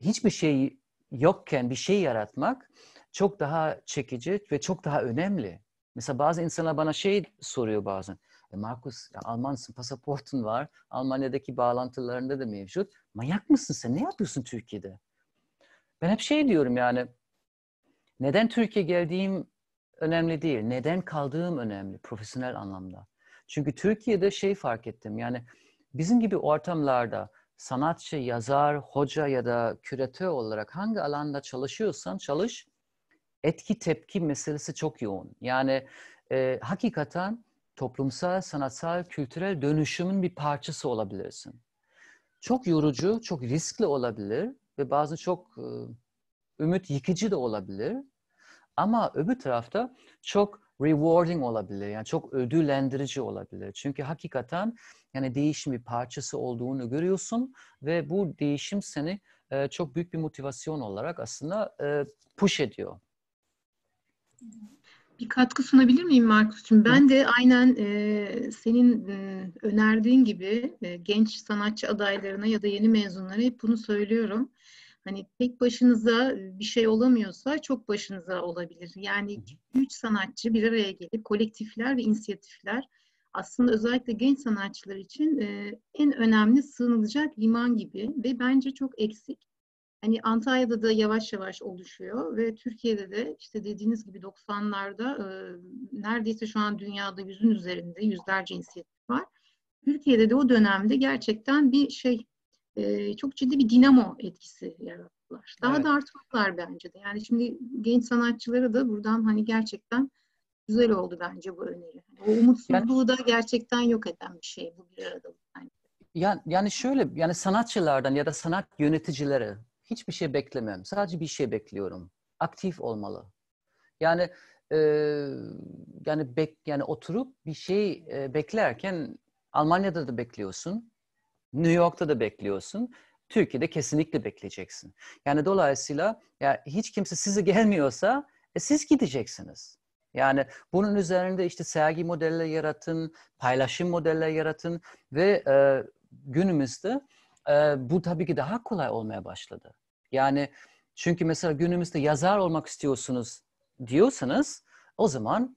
hiçbir şey yokken bir şey yaratmak çok daha çekici ve çok daha önemli. Mesela bazı insanlar bana şey soruyor bazen. E Markus ya Almansın, pasaportun var. Almanya'daki bağlantılarında da mevcut. Manyak mısın sen? Ne yapıyorsun Türkiye'de? Ben hep şey diyorum yani. Neden Türkiye geldiğim önemli değil. Neden kaldığım önemli profesyonel anlamda. Çünkü Türkiye'de şey fark ettim. Yani Bizim gibi ortamlarda sanatçı, yazar, hoca ya da küratör olarak hangi alanda çalışıyorsan çalış, etki tepki meselesi çok yoğun. Yani e, hakikaten toplumsal, sanatsal, kültürel dönüşümün bir parçası olabilirsin. Çok yorucu, çok riskli olabilir ve bazı çok e, ümit yıkıcı da olabilir. Ama öbür tarafta çok rewarding olabilir. Yani çok ödüllendirici olabilir. Çünkü hakikaten yani değişim bir parçası olduğunu görüyorsun ve bu değişim seni e, çok büyük bir motivasyon olarak aslında e, push ediyor. Bir katkı sunabilir miyim Markus'cum? Ben Hı. de aynen e, senin e, önerdiğin gibi e, genç sanatçı adaylarına ya da yeni mezunlara hep bunu söylüyorum. Hani tek başınıza bir şey olamıyorsa çok başınıza olabilir. Yani üç sanatçı bir araya gelip kolektifler ve inisiyatifler aslında özellikle genç sanatçılar için e, en önemli sığınılacak liman gibi ve bence çok eksik. Hani Antalya'da da yavaş yavaş oluşuyor ve Türkiye'de de işte dediğiniz gibi 90'larda e, neredeyse şu an dünyada yüzün üzerinde yüzlerce inisiyatif var. Türkiye'de de o dönemde gerçekten bir şey e, çok ciddi bir dinamo etkisi yarattılar. Daha evet. da arttılar bence de. Yani şimdi genç sanatçılara da buradan hani gerçekten güzel oldu bence bu öneri. O umutsuzluğu yani, da gerçekten yok eden bir şey bu bir arada. Yani. yani, yani şöyle yani sanatçılardan ya da sanat yöneticileri hiçbir şey beklemem Sadece bir şey bekliyorum. Aktif olmalı. Yani e, yani bek yani oturup bir şey e, beklerken Almanya'da da bekliyorsun. New York'ta da bekliyorsun. Türkiye'de kesinlikle bekleyeceksin. Yani dolayısıyla ya hiç kimse sizi gelmiyorsa e, siz gideceksiniz. Yani bunun üzerinde işte sergi modelleri yaratın, paylaşım modelleri yaratın ve e, günümüzde e, bu tabii ki daha kolay olmaya başladı. Yani çünkü mesela günümüzde yazar olmak istiyorsunuz diyorsanız o zaman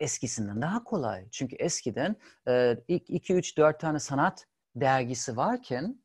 eskisinden daha kolay. Çünkü eskiden 2-3-4 e, iki, üç, dört tane sanat dergisi varken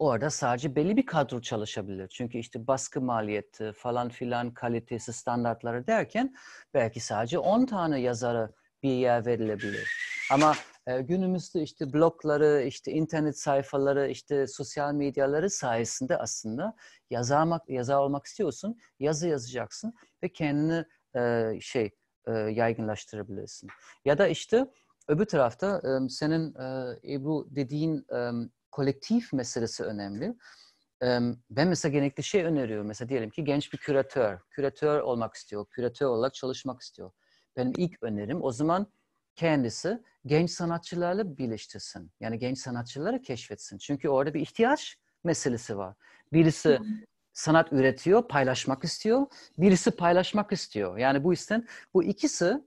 orada sadece belli bir kadro çalışabilir. Çünkü işte baskı maliyeti falan filan kalitesi standartları derken belki sadece 10 tane yazarı bir yer verilebilir. Ama e, günümüzde işte blogları, işte internet sayfaları, işte sosyal medyaları sayesinde aslında yazarmak, yazar olmak istiyorsun, yazı yazacaksın ve kendini e, şey e, yaygınlaştırabilirsin. Ya da işte öbür tarafta senin Ebru dediğin kolektif meselesi önemli. Ben mesela genellikle şey öneriyorum. Mesela diyelim ki genç bir küratör. Küratör olmak istiyor. Küratör olarak çalışmak istiyor. Benim ilk önerim o zaman kendisi genç sanatçılarla birleştirsin. Yani genç sanatçıları keşfetsin. Çünkü orada bir ihtiyaç meselesi var. Birisi sanat üretiyor, paylaşmak istiyor. Birisi paylaşmak istiyor. Yani bu yüzden bu ikisi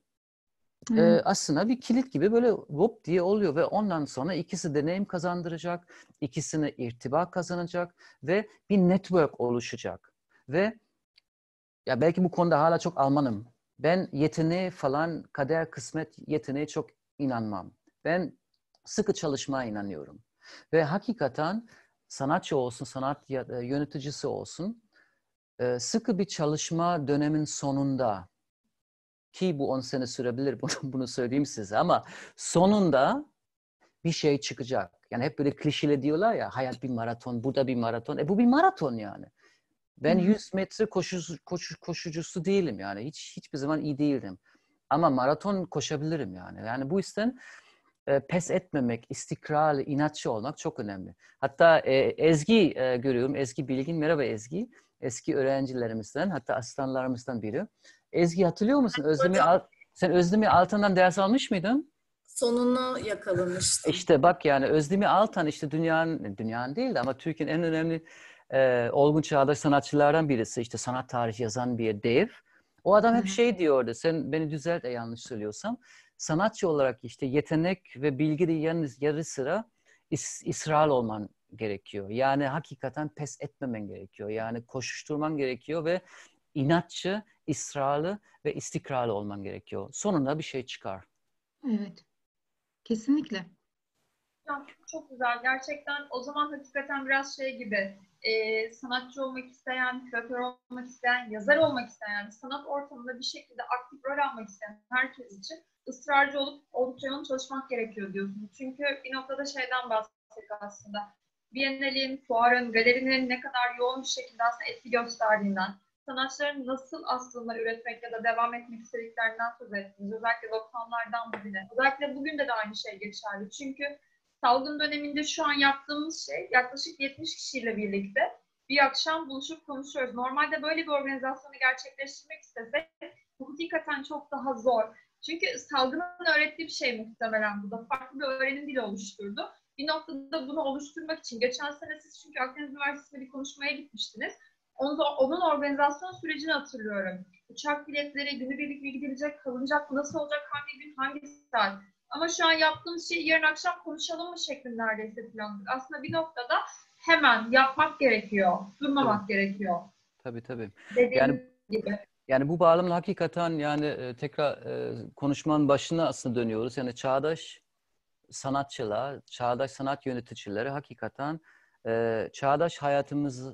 Hmm. E, aslında bir kilit gibi böyle hop diye oluyor ve ondan sonra ikisi deneyim kazandıracak, ikisini irtibat kazanacak ve bir network oluşacak. Ve ya belki bu konuda hala çok Almanım. Ben yeteneği falan, kader, kısmet yeteneği çok inanmam. Ben sıkı çalışmaya inanıyorum. Ve hakikaten sanatçı olsun, sanat yöneticisi olsun, sıkı bir çalışma dönemin sonunda ki bu 10 sene sürebilir bunu, bunu söyleyeyim size ama sonunda bir şey çıkacak. Yani hep böyle klişele diyorlar ya hayat bir maraton, bu da bir maraton. E bu bir maraton yani. Ben 100 metre koşucu, koşu, koşucusu değilim yani. Hiç hiçbir zaman iyi değildim. Ama maraton koşabilirim yani. Yani bu yüzden e, pes etmemek, istikrar inatçı olmak çok önemli. Hatta e, Ezgi e, görüyorum. Ezgi Bilgin. Merhaba Ezgi. Eski öğrencilerimizden, hatta asistanlarımızdan biri. Ezgi hatırlıyor musun? Özlemi Al sen Özlemi Altan'dan ders almış mıydın? Sonunu yakalamıştım. İşte bak yani Özlemi Altan işte dünyanın dünyanın değil de ama Türkiye'nin en önemli e, olgun çağdaş sanatçılardan birisi. işte sanat tarihi yazan bir dev. O adam hep Hı -hı. şey diyordu. Sen beni düzelt e, yanlış söylüyorsam. Sanatçı olarak işte yetenek ve bilgi de yarı sıra is, ısrar olman gerekiyor. Yani hakikaten pes etmemen gerekiyor. Yani koşuşturman gerekiyor ve inatçı ısrarlı ve istikrarlı olman gerekiyor. Sonunda bir şey çıkar. Evet. Kesinlikle. Ya, çok güzel. Gerçekten o zaman hakikaten biraz şey gibi e, sanatçı olmak isteyen, küratör olmak isteyen, yazar olmak isteyen, sanat ortamında bir şekilde aktif rol almak isteyen herkes için ısrarcı olup oldukça yoğun çalışmak gerekiyor diyorsun. Çünkü bir noktada şeyden bahsettik aslında. Biennale'in, fuarın, galerinin ne kadar yoğun bir şekilde aslında etki gösterdiğinden, sanatçıların nasıl aslında üretmek ya da devam etmek istediklerinden söz ettiniz. Özellikle 90'lardan bugüne. Özellikle bugün de, de aynı şey geçerli. Çünkü salgın döneminde şu an yaptığımız şey yaklaşık 70 kişiyle birlikte bir akşam buluşup konuşuyoruz. Normalde böyle bir organizasyonu gerçekleştirmek istesek bu hakikaten çok daha zor. Çünkü salgının öğrettiği bir şey muhtemelen bu da. Farklı bir öğrenim dili oluşturdu. Bir noktada bunu oluşturmak için, geçen sene siz çünkü Akdeniz Üniversitesi'nde bir konuşmaya gitmiştiniz onun, onun organizasyon sürecini hatırlıyorum. Uçak biletleri, günübirlik mi gidilecek, kalınacak, nasıl olacak, hangi gün, hangi saat. Ama şu an yaptığımız şey yarın akşam konuşalım mı şeklinde neredeyse planladık. Aslında bir noktada hemen yapmak gerekiyor, durmamak tabii. gerekiyor. Tabii tabii. Dediğim yani... gibi. Yani bu bağlamda hakikaten yani e, tekrar e, konuşmanın başına aslında dönüyoruz. Yani çağdaş sanatçılar, çağdaş sanat yöneticileri hakikaten e, çağdaş hayatımız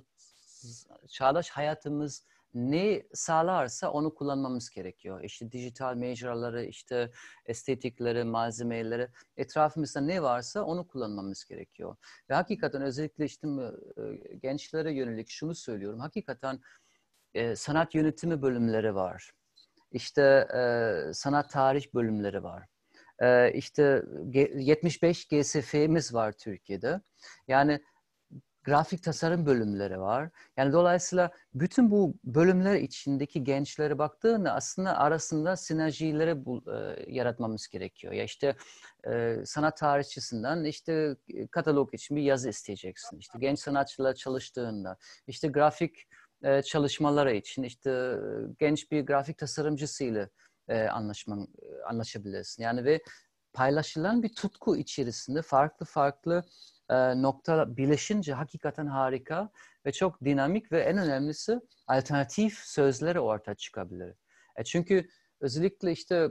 çağdaş hayatımız ne sağlarsa onu kullanmamız gerekiyor. İşte dijital mecraları, işte estetikleri, malzemeleri, etrafımızda ne varsa onu kullanmamız gerekiyor. Ve hakikaten özellikle işte e, gençlere yönelik şunu söylüyorum. Hakikaten e, sanat yönetimi bölümleri var. İşte e, sanat tarih bölümleri var. E, işte 75 GSF'miz var Türkiye'de. Yani grafik tasarım bölümleri var. Yani dolayısıyla bütün bu bölümler içindeki gençlere baktığında aslında arasında sinerjileri bul, e, yaratmamız gerekiyor. Ya işte e, sanat tarihçisinden işte e, katalog için bir yazı isteyeceksin. İşte genç sanatçılar çalıştığında, işte grafik e, çalışmaları için işte e, genç bir grafik tasarımcısıyla e, anlaşman e, anlaşabilirsin. Yani ve paylaşılan bir tutku içerisinde farklı farklı e, nokta birleşince hakikaten harika ve çok dinamik ve en önemlisi alternatif sözleri ortaya çıkabilir. E çünkü özellikle işte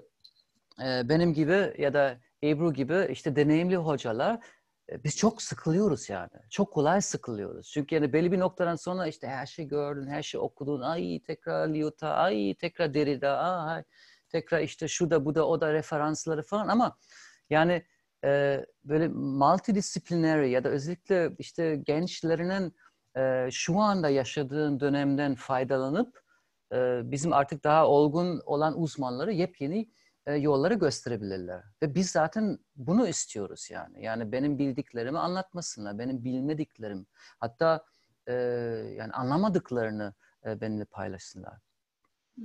e, benim gibi ya da Ebru gibi işte deneyimli hocalar e, biz çok sıkılıyoruz yani. Çok kolay sıkılıyoruz. Çünkü yani belli bir noktadan sonra işte her şey gördün, her şey okudun. Ay tekrar Liuta ay tekrar Derrida, ay tekrar işte şu da bu da o da referansları falan ama yani e, böyle multidisipliner ya da özellikle işte gençlerinin e, şu anda yaşadığın dönemden faydalanıp e, bizim artık daha olgun olan uzmanları yepyeni e, yolları gösterebilirler. Ve biz zaten bunu istiyoruz yani. Yani benim bildiklerimi anlatmasınlar, benim bilmediklerim. Hatta e, yani anlamadıklarını e, benimle paylaşsınlar. Hmm.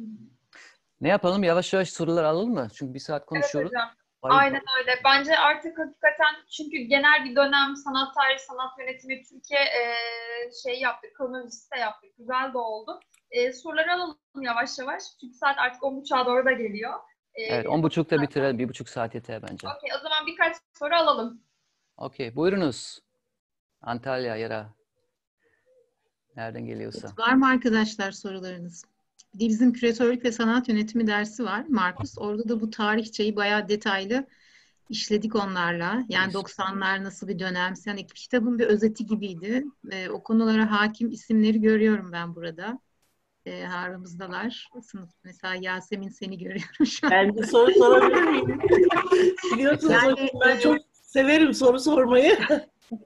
Ne yapalım? Yavaş yavaş sorular alalım mı? Çünkü bir saat konuşuyoruz. Evet hocam. Aynen. Aynen öyle. Bence artık hakikaten çünkü genel bir dönem sanat tarihi, sanat yönetimi Türkiye e, şey yaptı, kronolojisi de yaptı. Güzel de oldu. E, soruları alalım yavaş yavaş. Çünkü saat artık 10.30'a doğru da geliyor. E, evet 10.30'da bitirelim. Bir buçuk saat yeter bence. Okey o zaman birkaç soru alalım. Okey buyurunuz. Antalya, Yara. Nereden geliyorsa. Var mı arkadaşlar sorularınız? bir de bizim küratörlük ve sanat yönetimi dersi var Markus. Orada da bu tarihçeyi bayağı detaylı işledik onlarla. Yani 90'lar nasıl bir dönem, yani kitabın bir özeti gibiydi. E, o konulara hakim isimleri görüyorum ben burada. E, aramızdalar. Sınıf mesela Yasemin seni görüyorum şu an. Ben bir soru sorabilir miyim? Biliyorsunuz yani, ben çok severim soru sormayı.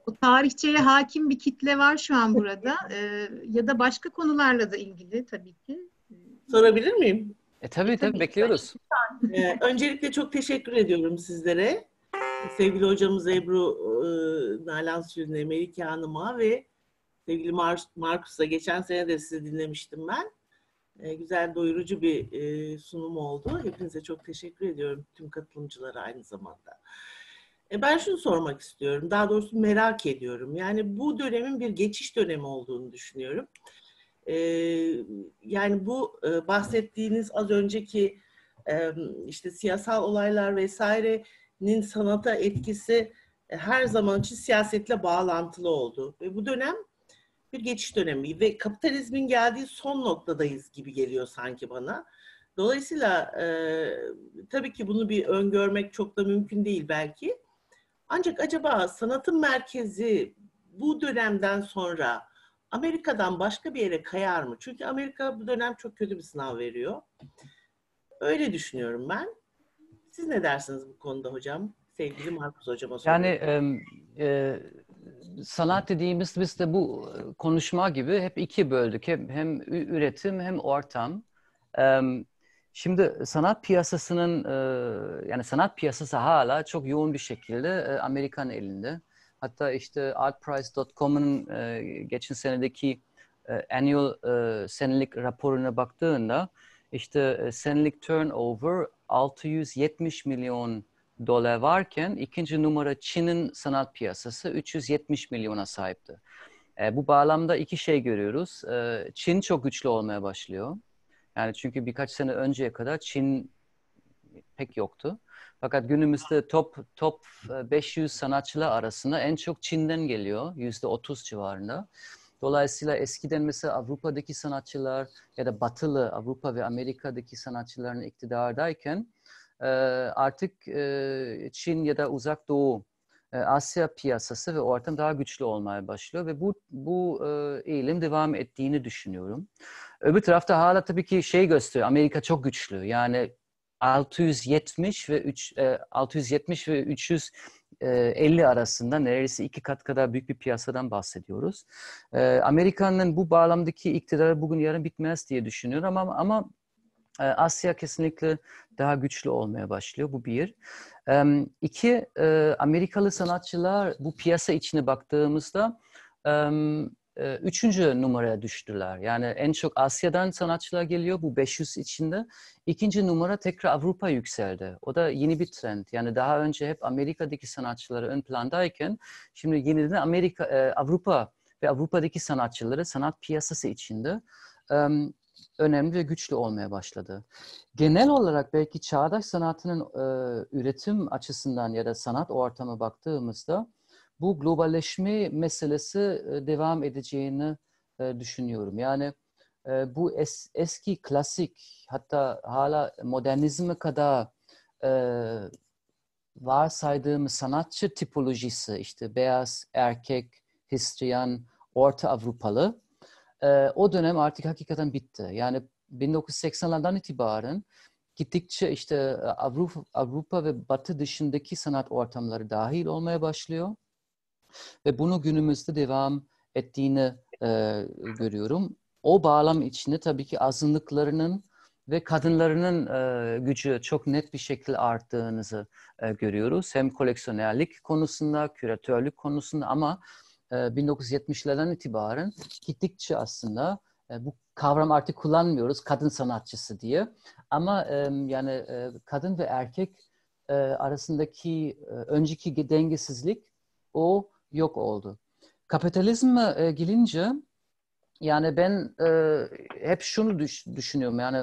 o tarihçeye hakim bir kitle var şu an burada. E, ya da başka konularla da ilgili tabii ki sorabilir miyim? E tabii e, tabii bekliyoruz. Ee, öncelikle çok teşekkür ediyorum sizlere. Sevgili hocamız Ebru e, Nalan Sürün'e, Melike Hanım'a ve sevgili Mar Markus'a geçen sene de sizi dinlemiştim ben. E, güzel doyurucu bir e, sunum oldu. Hepinize çok teşekkür ediyorum tüm katılımcılara aynı zamanda. E, ben şunu sormak istiyorum. Daha doğrusu merak ediyorum. Yani bu dönemin bir geçiş dönemi olduğunu düşünüyorum. Ee, yani bu e, bahsettiğiniz az önceki e, işte siyasal olaylar vesairenin sanata etkisi e, her zaman için siyasetle bağlantılı oldu. Ve bu dönem bir geçiş dönemi ve kapitalizmin geldiği son noktadayız gibi geliyor sanki bana. Dolayısıyla e, tabii ki bunu bir öngörmek çok da mümkün değil belki. Ancak acaba sanatın merkezi bu dönemden sonra Amerika'dan başka bir yere kayar mı? Çünkü Amerika bu dönem çok kötü bir sınav veriyor. Öyle düşünüyorum ben. Siz ne dersiniz bu konuda hocam? Sevgili Markus hocama soruyorum. Yani e, e, sanat dediğimiz biz de bu konuşma gibi hep iki böldük. Hem, hem üretim hem ortam. E, şimdi sanat piyasasının e, yani sanat piyasası hala çok yoğun bir şekilde e, Amerikan elinde. Hatta işte artprice.com'un e, geçen senedeki e, annual e, senelik raporuna baktığında işte e, senelik turnover 670 milyon dolar varken ikinci numara Çin'in sanat piyasası 370 milyona sahipti. E, bu bağlamda iki şey görüyoruz. E, Çin çok güçlü olmaya başlıyor. Yani çünkü birkaç sene önceye kadar Çin pek yoktu. Fakat günümüzde top top 500 e, sanatçılar arasında en çok Çin'den geliyor. Yüzde 30 civarında. Dolayısıyla eskiden mesela Avrupa'daki sanatçılar ya da Batılı Avrupa ve Amerika'daki sanatçıların iktidardayken e, artık e, Çin ya da Uzak Doğu Asya piyasası ve ortam daha güçlü olmaya başlıyor ve bu bu eğilim devam ettiğini düşünüyorum. Öbür tarafta hala tabii ki şey gösteriyor. Amerika çok güçlü. Yani 670 ve 3 670 e, ve 350 e, arasında neredeyse iki kat kadar büyük bir piyasadan bahsediyoruz. E, Amerika'nın bu bağlamdaki iktidarı bugün yarın bitmez diye düşünüyorum ama ama Asya kesinlikle daha güçlü olmaya başlıyor. Bu bir. İki, Amerikalı sanatçılar bu piyasa içine baktığımızda e, üçüncü numaraya düştüler. Yani en çok Asya'dan sanatçılar geliyor bu 500 içinde. İkinci numara tekrar Avrupa yükseldi. O da yeni bir trend. Yani daha önce hep Amerika'daki sanatçıları ön plandayken şimdi yeniden Amerika, e, Avrupa ve Avrupa'daki sanatçıları sanat piyasası içinde önemli ve güçlü olmaya başladı. Genel olarak belki çağdaş sanatının e, üretim açısından ya da sanat ortamı baktığımızda bu globalleşme meselesi e, devam edeceğini e, düşünüyorum. Yani e, bu es, eski klasik hatta hala modernizme kadar e, varsaydığım sanatçı tipolojisi işte beyaz, erkek, Hristiyan, Orta Avrupalı e, o dönem artık hakikaten bitti. Yani 1980'lardan itibaren gittikçe işte Avrupa, Avrupa ve Batı dışındaki sanat ortamları dahil olmaya başlıyor ve bunu günümüzde devam ettiğini e, görüyorum. O bağlam içinde tabii ki azınlıklarının ve kadınlarının e, gücü çok net bir şekilde arttığınızı e, görüyoruz. Hem koleksiyonerlik konusunda, küratörlük konusunda ama e, 1970'lerden itibaren gittikçe aslında e, bu kavram artık kullanmıyoruz kadın sanatçısı diye. Ama e, yani e, kadın ve erkek e, arasındaki e, önceki dengesizlik o yok oldu. Kapitalizme e, gelince yani ben e, hep şunu düş, düşünüyorum yani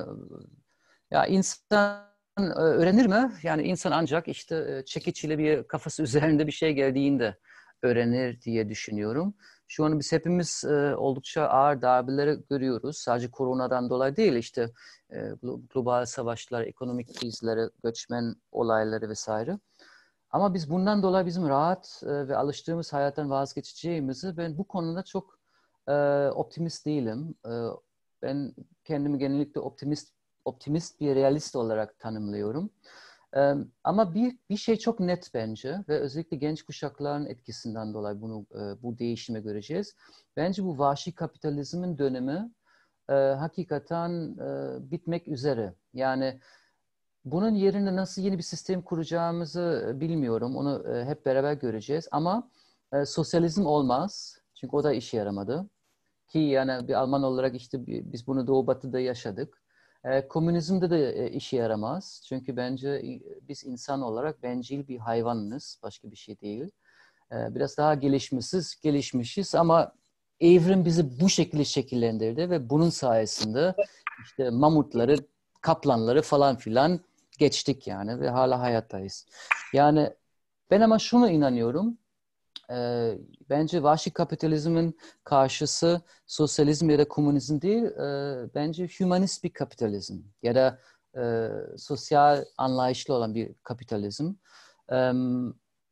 ya insan e, öğrenir mi? Yani insan ancak işte e, çekiçle bir kafası üzerinde bir şey geldiğinde öğrenir diye düşünüyorum. Şu an biz hepimiz e, oldukça ağır darbeleri görüyoruz. Sadece koronadan dolayı değil işte e, global savaşlar, ekonomik krizler, göçmen olayları vesaire. Ama biz bundan dolayı bizim rahat e, ve alıştığımız hayattan vazgeçeceğimizi ben bu konuda çok e, optimist değilim. E, ben kendimi genellikle optimist optimist bir realist olarak tanımlıyorum. E, ama bir bir şey çok net bence ve özellikle genç kuşakların etkisinden dolayı bunu e, bu değişime göreceğiz. Bence bu vahşi kapitalizmin dönemi e, hakikaten e, bitmek üzere. Yani bunun yerine nasıl yeni bir sistem kuracağımızı e, bilmiyorum. Onu e, hep beraber göreceğiz. Ama e, sosyalizm olmaz. Çünkü o da işe yaramadı. Ki yani bir Alman olarak işte biz bunu Doğu Batı'da yaşadık. Komünizmde de işe yaramaz. Çünkü bence biz insan olarak bencil bir hayvanınız. Başka bir şey değil. Biraz daha gelişmişiz, gelişmişiz ama evrim bizi bu şekilde şekillendirdi ve bunun sayesinde işte mamutları, kaplanları falan filan geçtik yani ve hala hayattayız. Yani ben ama şunu inanıyorum. E, bence vahşi kapitalizmin karşısı sosyalizm ya da komünizm değil, e, bence humanist bir kapitalizm ya da e, sosyal anlayışlı olan bir kapitalizm. E,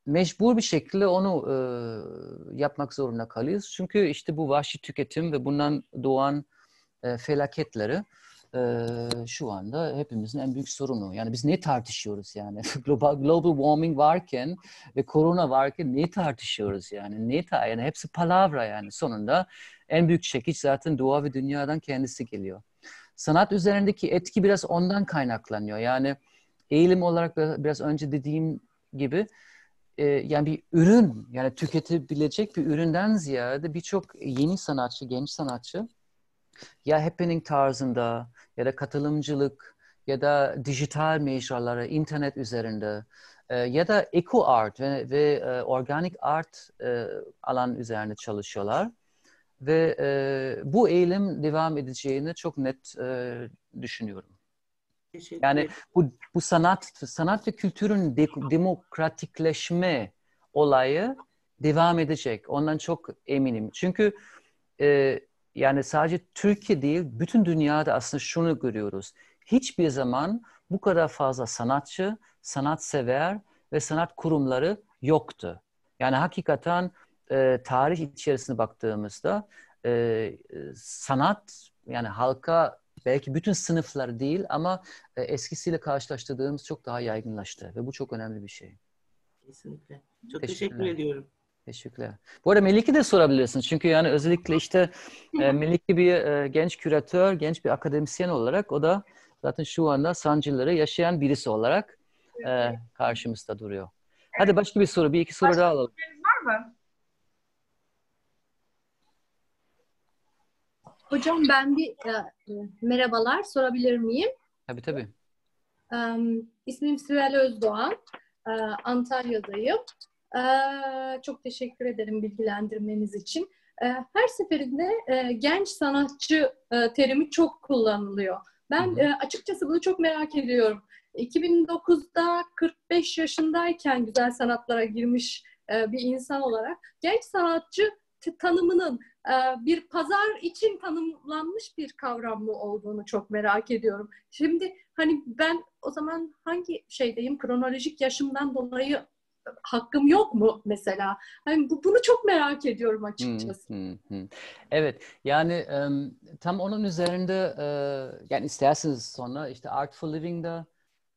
mecbur bir şekilde onu e, yapmak zorunda kalıyoruz. Çünkü işte bu vahşi tüketim ve bundan doğan e, felaketleri e, şu anda hepimizin en büyük sorunu. Yani biz ne tartışıyoruz yani? global, global warming varken ve korona varken ne tartışıyoruz yani? Ne ta yani hepsi palavra yani. Sonunda en büyük çekiç zaten dua ve dünyadan kendisi geliyor. Sanat üzerindeki etki biraz ondan kaynaklanıyor. Yani eğilim olarak biraz önce dediğim gibi e, yani bir ürün yani tüketebilecek bir üründen ziyade birçok yeni sanatçı, genç sanatçı ya happening tarzında ya da katılımcılık ya da dijital mecralara, internet üzerinde e, ya da eco art ve, ve e, organik art e, alan üzerine çalışıyorlar. Ve e, bu eğilim devam edeceğini çok net e, düşünüyorum. Yani bu, bu sanat sanat ve kültürün de, demokratikleşme olayı devam edecek. Ondan çok eminim. Çünkü e, yani sadece Türkiye değil, bütün dünyada aslında şunu görüyoruz. Hiçbir zaman bu kadar fazla sanatçı, sanatsever ve sanat kurumları yoktu. Yani hakikaten e, tarih içerisine baktığımızda e, sanat yani halka belki bütün sınıflar değil ama e, eskisiyle karşılaştırdığımız çok daha yaygınlaştı ve bu çok önemli bir şey. Kesinlikle. Çok teşekkür ediyorum. Teşekkürler. Bu arada Melik'i de sorabilirsin Çünkü yani özellikle işte e, Melik'i bir e, genç küratör, genç bir akademisyen olarak o da zaten şu anda sancıları yaşayan birisi olarak e, karşımızda duruyor. Evet. Hadi başka bir soru, bir iki soru başka daha alalım. var mı? Hocam ben bir e, e merhabalar sorabilir miyim? Tabii tabii. E, ismim Sibel Özdoğan. E, Antalya'dayım. Çok teşekkür ederim bilgilendirmeniz için. Ee, her seferinde e, genç sanatçı e, terimi çok kullanılıyor. Ben e, açıkçası bunu çok merak ediyorum. 2009'da 45 yaşındayken güzel sanatlara girmiş bir insan olarak genç sanatçı tanımının bir pazar için tanımlanmış bir kavram mı olduğunu çok merak ediyorum. Şimdi hani ben o zaman hangi şeydeyim kronolojik yaşımdan dolayı hakkım yok mu mesela? Hani bu, bunu çok merak ediyorum açıkçası. Hmm, hmm, hmm. Evet yani um, tam onun üzerinde uh, yani isterseniz sonra işte Artful Living'de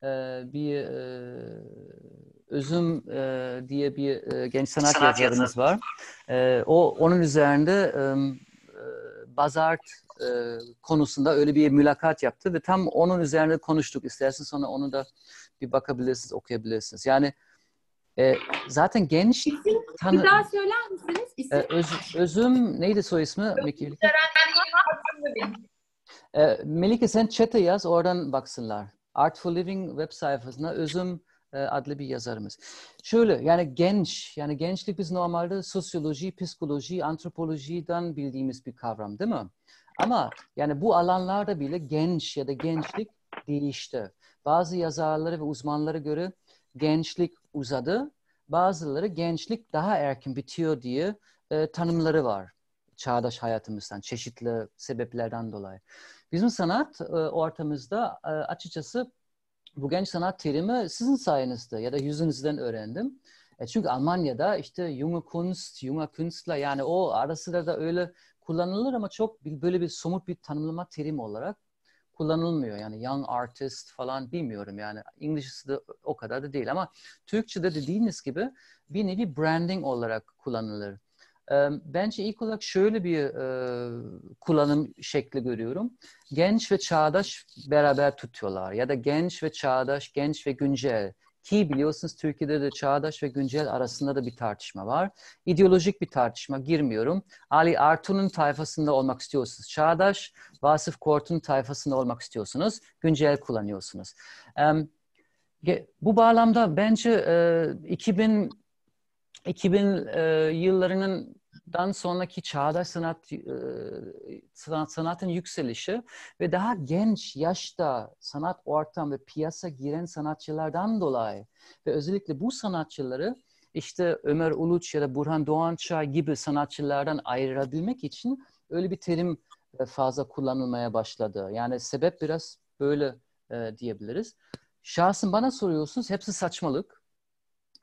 uh, bir uh, Özüm uh, diye bir uh, genç sanat, sanat yazarımız var. Uh, o onun üzerinde um, Bazart e, konusunda öyle bir mülakat yaptı ve tam onun üzerinde konuştuk. İstersen sonra onu da bir bakabilirsiniz, okuyabilirsiniz. Yani e, zaten genç... İsim tanı... bir daha söyler misiniz? İsim. E, öz, özüm neydi soy ismi? Melike. Ee, Melike sen chat'e yaz oradan baksınlar. Artful Living web sayfasına özüm e, adlı bir yazarımız. Şöyle yani genç, yani gençlik biz normalde sosyoloji, psikoloji, antropolojiden bildiğimiz bir kavram değil mi? Ama yani bu alanlarda bile genç ya da gençlik değişti. Bazı yazarlara ve uzmanlara göre gençlik uzadı, bazıları gençlik daha erken bitiyor diye e, tanımları var çağdaş hayatımızdan, çeşitli sebeplerden dolayı. Bizim sanat e, ortamımızda e, açıkçası bu genç sanat terimi sizin sayenizde ya da yüzünüzden öğrendim. E çünkü Almanya'da işte junge Kunst, junge Künstler yani o arasında da öyle kullanılır ama çok böyle bir somut bir tanımlama terim olarak kullanılmıyor. Yani young artist falan bilmiyorum yani. İngilizcesi de o kadar da değil ama Türkçe'de dediğiniz gibi bir nevi branding olarak kullanılır. Bence ilk olarak şöyle bir kullanım şekli görüyorum. Genç ve çağdaş beraber tutuyorlar ya da genç ve çağdaş, genç ve güncel ki biliyorsunuz Türkiye'de de çağdaş ve güncel arasında da bir tartışma var. İdeolojik bir tartışma girmiyorum. Ali Artun'un tayfasında olmak istiyorsunuz çağdaş, Vasıf Kort'un tayfasında olmak istiyorsunuz, güncel kullanıyorsunuz. Bu bağlamda bence 2000 2000 yıllarının dan sonraki çağdaş sanat e, sanat sanatın yükselişi ve daha genç yaşta sanat ortam ve piyasa giren sanatçılardan dolayı ve özellikle bu sanatçıları işte Ömer Uluç ya da Burhan Doğançay gibi sanatçılardan ayırabilmek için öyle bir terim e, fazla kullanılmaya başladı. Yani sebep biraz böyle e, diyebiliriz. Şahsın bana soruyorsunuz hepsi saçmalık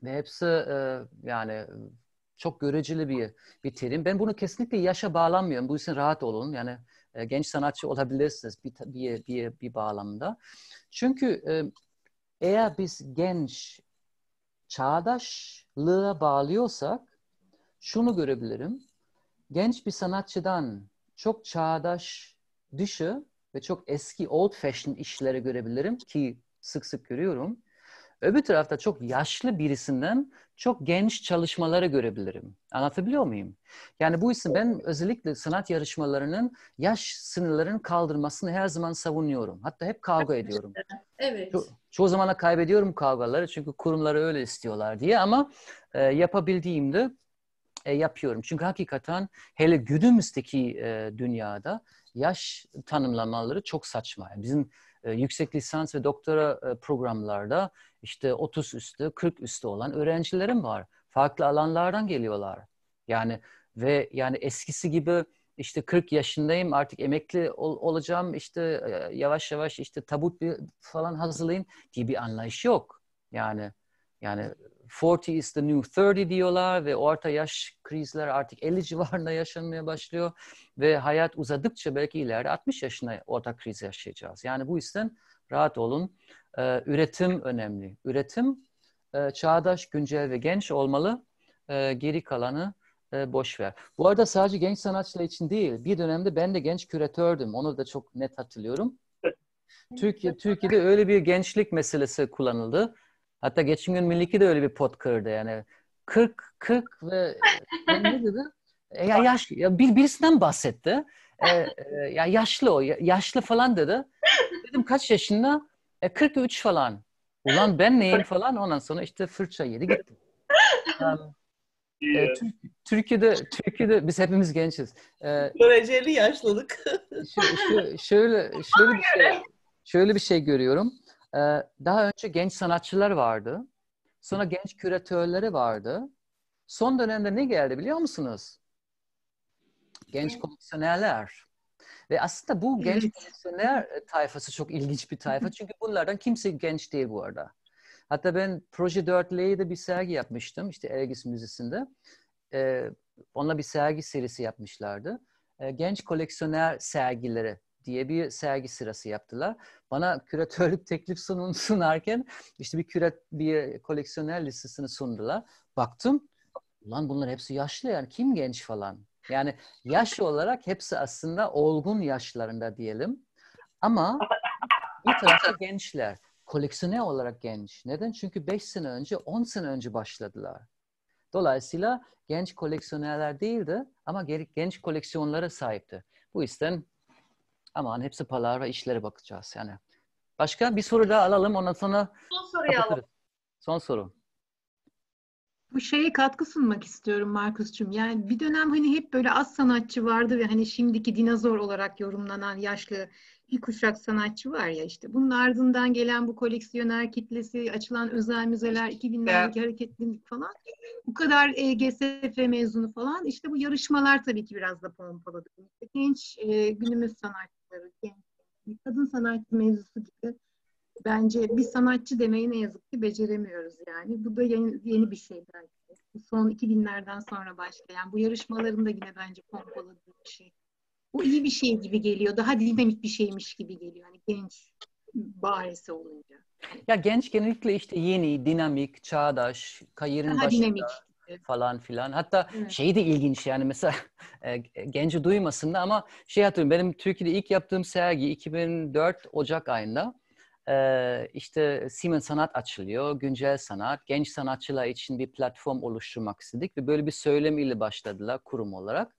ve hepsi e, yani çok göreceli bir, bir terim. Ben bunu kesinlikle yaşa bağlamıyorum. Bu yüzden rahat olun. Yani e, genç sanatçı olabilirsiniz bir, bir, bir, bir bağlamda. Çünkü e, eğer biz genç çağdaşlığa bağlıyorsak şunu görebilirim. Genç bir sanatçıdan çok çağdaş dışı ve çok eski old fashion işlere görebilirim ki sık sık görüyorum. Öbür tarafta çok yaşlı birisinden çok genç çalışmaları görebilirim. Anlatabiliyor muyum? Yani bu isim ben özellikle sanat yarışmalarının yaş sınırlarının kaldırmasını her zaman savunuyorum. Hatta hep kavga ediyorum. Evet. Ço- çoğu zamana kaybediyorum kavgaları çünkü kurumları öyle istiyorlar diye ama e, yapabildiğimde e, yapıyorum. Çünkü hakikaten hele günümüzdeki e, dünyada yaş tanımlamaları çok saçma. Yani bizim e, yüksek lisans ve doktora e, programlarda işte 30 üstü, 40 üstü olan öğrencilerim var. Farklı alanlardan geliyorlar. Yani ve yani eskisi gibi işte 40 yaşındayım artık emekli ol, olacağım işte e, yavaş yavaş işte tabut bir falan hazırlayın diye bir anlayış yok. Yani yani 40 is the new 30 diyorlar ve orta yaş krizler artık 50 civarında yaşanmaya başlıyor ve hayat uzadıkça belki ileride 60 yaşına orta kriz yaşayacağız. Yani bu yüzden rahat olun e, üretim önemli. Üretim e, çağdaş, güncel ve genç olmalı. E, geri kalanı e, boş ver. Bu arada sadece genç sanatçılar için değil, bir dönemde ben de genç küratördüm. Onu da çok net hatırlıyorum. Türkiye Türkiye'de öyle bir gençlik meselesi kullanıldı. Hatta geçen gün Milliki de öyle bir pot kırdı yani. 40 40 ve e, ne dedi? E, ya yaş ya bir birisinden bahsetti. Ee, ya yaşlı o, ya, yaşlı falan dedi. Dedim kaç yaşında? E 43 falan. Ulan ben neyim falan ondan sonra işte fırça yedi gitti. E, Türkiye'de Türkiye'de biz hepimiz gençiz. E, Göreceli yaşlılık. şöyle şöyle bir şey, şöyle bir şey görüyorum. E, daha önce genç sanatçılar vardı. Sonra genç küratörleri vardı. Son dönemde ne geldi biliyor musunuz? Genç komisyonerler. Ve aslında bu genç evet. koleksiyoner e, tayfası çok ilginç bir tayfa. Çünkü bunlardan kimse genç değil bu arada. Hatta ben Proje 4L'ye de bir sergi yapmıştım. işte Ergis Müzesi'nde. Ee, onunla bir sergi serisi yapmışlardı. Ee, genç koleksiyoner sergileri diye bir sergi sırası yaptılar. Bana küratörlük teklif sunun, sunarken işte bir kürat bir koleksiyoner listesini sundular. Baktım lan bunlar hepsi yaşlı yani kim genç falan. Yani yaş olarak hepsi aslında olgun yaşlarında diyelim. Ama bir tarafta gençler. Koleksiyone olarak genç. Neden? Çünkü 5 sene önce, 10 sene önce başladılar. Dolayısıyla genç koleksiyonerler değildi ama genç koleksiyonlara sahipti. Bu yüzden aman hepsi palavra işlere bakacağız yani. Başka bir soru daha alalım ondan sonra Son soruyu alalım. Son soru bu şeye katkı sunmak istiyorum Markus'cum. Yani bir dönem hani hep böyle az sanatçı vardı ve hani şimdiki dinozor olarak yorumlanan yaşlı bir kuşak sanatçı var ya işte. Bunun ardından gelen bu koleksiyoner kitlesi, açılan özel müzeler, 2000'lerdeki evet. hareketlilik falan. Bu kadar e, GSF mezunu falan. İşte bu yarışmalar tabii ki biraz da pompaladı. İşte genç e, günümüz sanatçıları, genç kadın sanatçı mevzusu gibi bence bir sanatçı demeyi ne yazık ki beceremiyoruz yani. Bu da yeni, yeni bir şey belki. Bu son 2000'lerden sonra başlayan bu yarışmalarında yine bence pompaladığı bir şey. Bu iyi bir şey gibi geliyor. Daha dinamik bir şeymiş gibi geliyor. Hani genç bahanesi olunca. Ya genç genellikle işte yeni, dinamik, çağdaş, kariyerin Daha başında. Dinamik falan filan. Hatta evet. şeyi de ilginç yani mesela e, genci duymasın da ama şey hatırlıyorum benim Türkiye'de ilk yaptığım sergi 2004 Ocak ayında e, işte Siemens Sanat açılıyor, güncel sanat, genç sanatçılar için bir platform oluşturmak istedik ve böyle bir söylem ile başladılar kurum olarak.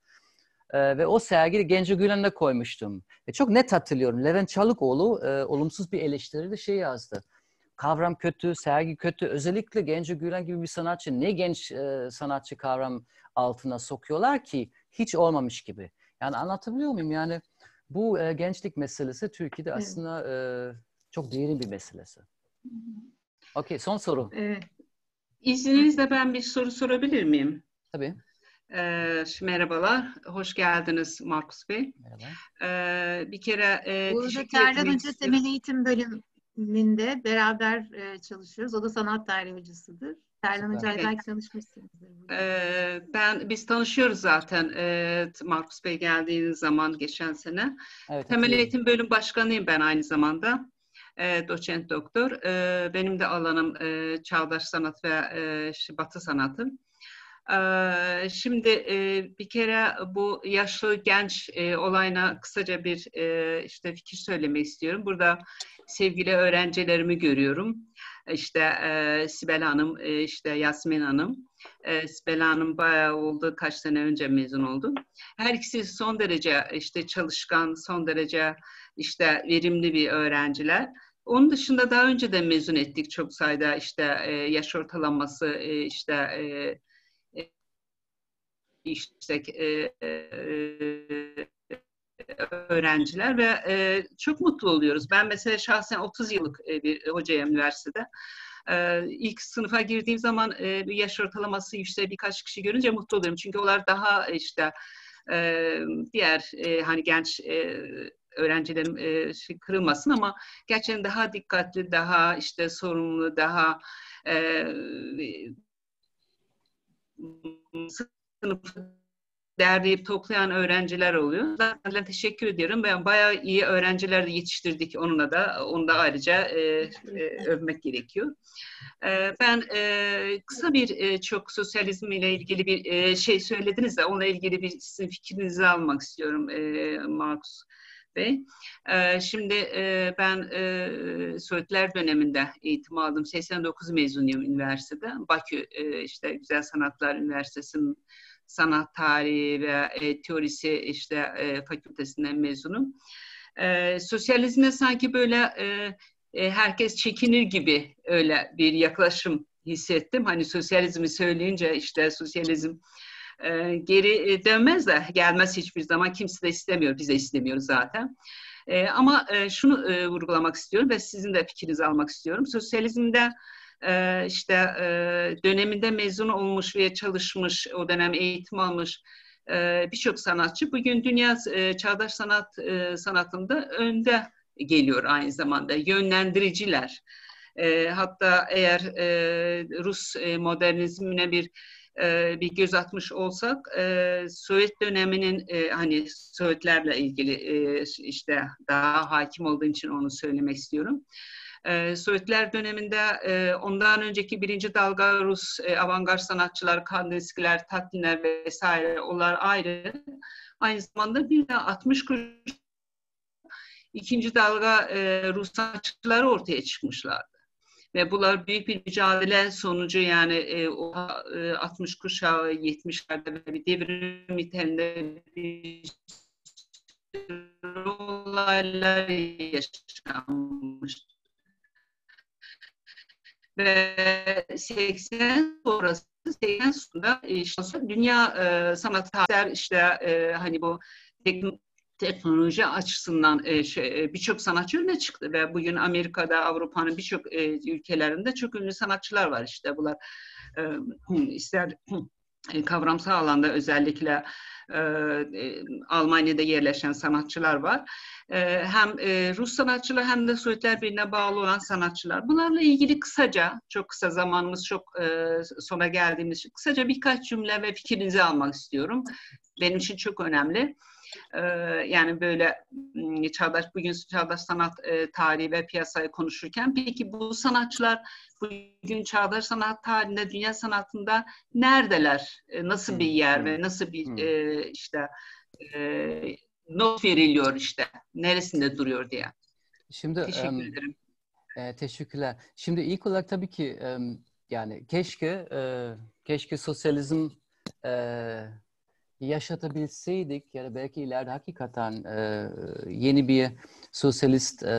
E, ve o sergiyi Genco Gülen'de koymuştum. Ve çok net hatırlıyorum, Levent Çalıkoğlu e, olumsuz bir eleştiri de şey yazdı. Kavram kötü, sergi kötü. Özellikle Genco Gülen gibi bir sanatçı ne genç e, sanatçı kavram altına sokuyorlar ki hiç olmamış gibi. Yani anlatabiliyor muyum? Yani bu e, gençlik meselesi Türkiye'de aslında e, çok değerli bir meselesi. Okey, son soru. Ee, izninizle ben bir soru sorabilir miyim? Tabii. Ee, merhabalar, hoş geldiniz Markus Bey. Merhaba. Ee, bir kere e, Burada teşekkür Terlan Hoca istiyorum. Temel Eğitim Bölümünde beraber e, çalışıyoruz. O da sanat tarihi hocasıdır. Terlan Hoca'yla evet. Ee, ben, biz tanışıyoruz zaten e, Markus Bey geldiğiniz zaman geçen sene. Evet, Temel Eğitim Bölüm Başkanıyım ben aynı zamanda e, doçent doktor. Ee, benim de alanım e, çağdaş sanat ve e, batı sanatı. Ee, şimdi e, bir kere bu yaşlı genç olayına kısaca bir işte fikir söylemek istiyorum. Burada sevgili öğrencilerimi görüyorum. İşte Sibel Hanım, işte Yasmin Hanım. Sibel Hanım bayağı oldu, kaç sene önce mezun oldu. Her ikisi son derece işte çalışkan, son derece işte verimli bir öğrenciler. Onun dışında daha önce de mezun ettik çok sayıda işte e, yaş ortalaması e, işte e, e, işte e, e, öğrenciler ve e, çok mutlu oluyoruz. Ben mesela şahsen 30 yıllık e, bir hocayım üniversitede. E, ilk sınıfa girdiğim zaman e, bir yaş ortalaması işte birkaç kişi görünce mutlu oluyorum. Çünkü onlar daha e, işte e, diğer e, hani genç e, öğrencilerim e, şey, kırılmasın ama gerçekten daha dikkatli, daha işte sorumlu, daha e, sınıfı derleyip toplayan öğrenciler oluyor. Zaten teşekkür ediyorum. Ben bayağı iyi öğrenciler de yetiştirdik onunla da. Onu da ayrıca e, e, övmek gerekiyor. E, ben e, kısa bir e, çok sosyalizm ile ilgili bir e, şey söylediniz de onunla ilgili bir sizin fikrinizi almak istiyorum e, Markus. E, Bey. E, şimdi e, ben e, Söğütler döneminde eğitim aldım. 89 mezunuyum üniversitede. Bakü e, işte Güzel Sanatlar Üniversitesi'nin sanat tarihi ve e, teorisi işte e, fakültesinden mezunum. E, sosyalizme sanki böyle e, e, herkes çekinir gibi öyle bir yaklaşım hissettim. Hani sosyalizmi söyleyince işte sosyalizm e, geri e, de Gelmez hiçbir zaman. Kimse de istemiyor. Biz de istemiyoruz zaten. E, ama e, şunu e, vurgulamak istiyorum ve sizin de fikrinizi almak istiyorum. Sosyalizmde e, işte e, döneminde mezun olmuş ve çalışmış, o dönem eğitim almış e, birçok sanatçı bugün dünya e, çağdaş sanat e, sanatında önde geliyor aynı zamanda yönlendiriciler. E, hatta eğer e, Rus e, modernizmine bir e, bir göz atmış olsak e, Sovyet döneminin e, hani Sovyetlerle ilgili işte daha hakim olduğum için onu söylemek istiyorum. Sovyetler döneminde ondan önceki birinci dalga Rus e, avantgard sanatçılar, Kandinsky'ler, Tatlinler vesaire onlar ayrı. Aynı zamanda bir de 60 kuruş ikinci dalga Rus sanatçıları ortaya çıkmışlardı ve bunlar büyük bir mücadele sonucu yani e, o e, 60 kuşağı 70'lerde bir devrim niteliğinde bir olaylar yaşanmış. Ve 80 sonrası 80 sonra işte dünya e, sanat işte e, hani bu teknoloji açısından e, şey, e, birçok sanatçı öne çıktı ve bugün Amerika'da, Avrupa'nın birçok e, ülkelerinde çok ünlü sanatçılar var işte bunlar e, ister e, kavramsal alanda özellikle e, e, Almanya'da yerleşen sanatçılar var. E, hem e, Rus sanatçılar hem de Sovyetler Birliği'ne bağlı olan sanatçılar. Bunlarla ilgili kısaca, çok kısa zamanımız çok e, sona geldiğimiz için kısaca birkaç cümle ve fikrinizi almak istiyorum. Benim için çok önemli. Ee, yani böyle çağdaş bugün çağdaş sanat e, tarihi ve piyasayı konuşurken peki bu sanatçılar bugün çağdaş sanat tarihinde dünya sanatında neredeler? E, nasıl bir hmm, yer hmm, ve nasıl bir hmm. e, işte not veriliyor işte neresinde duruyor diye. Şimdi teşekkür ederim. E, teşekkürler. Şimdi ilk olarak tabii ki yani keşke keşke sosyalizm yaşatabilseydik ya da belki ileride hakikaten e, yeni bir sosyalist e,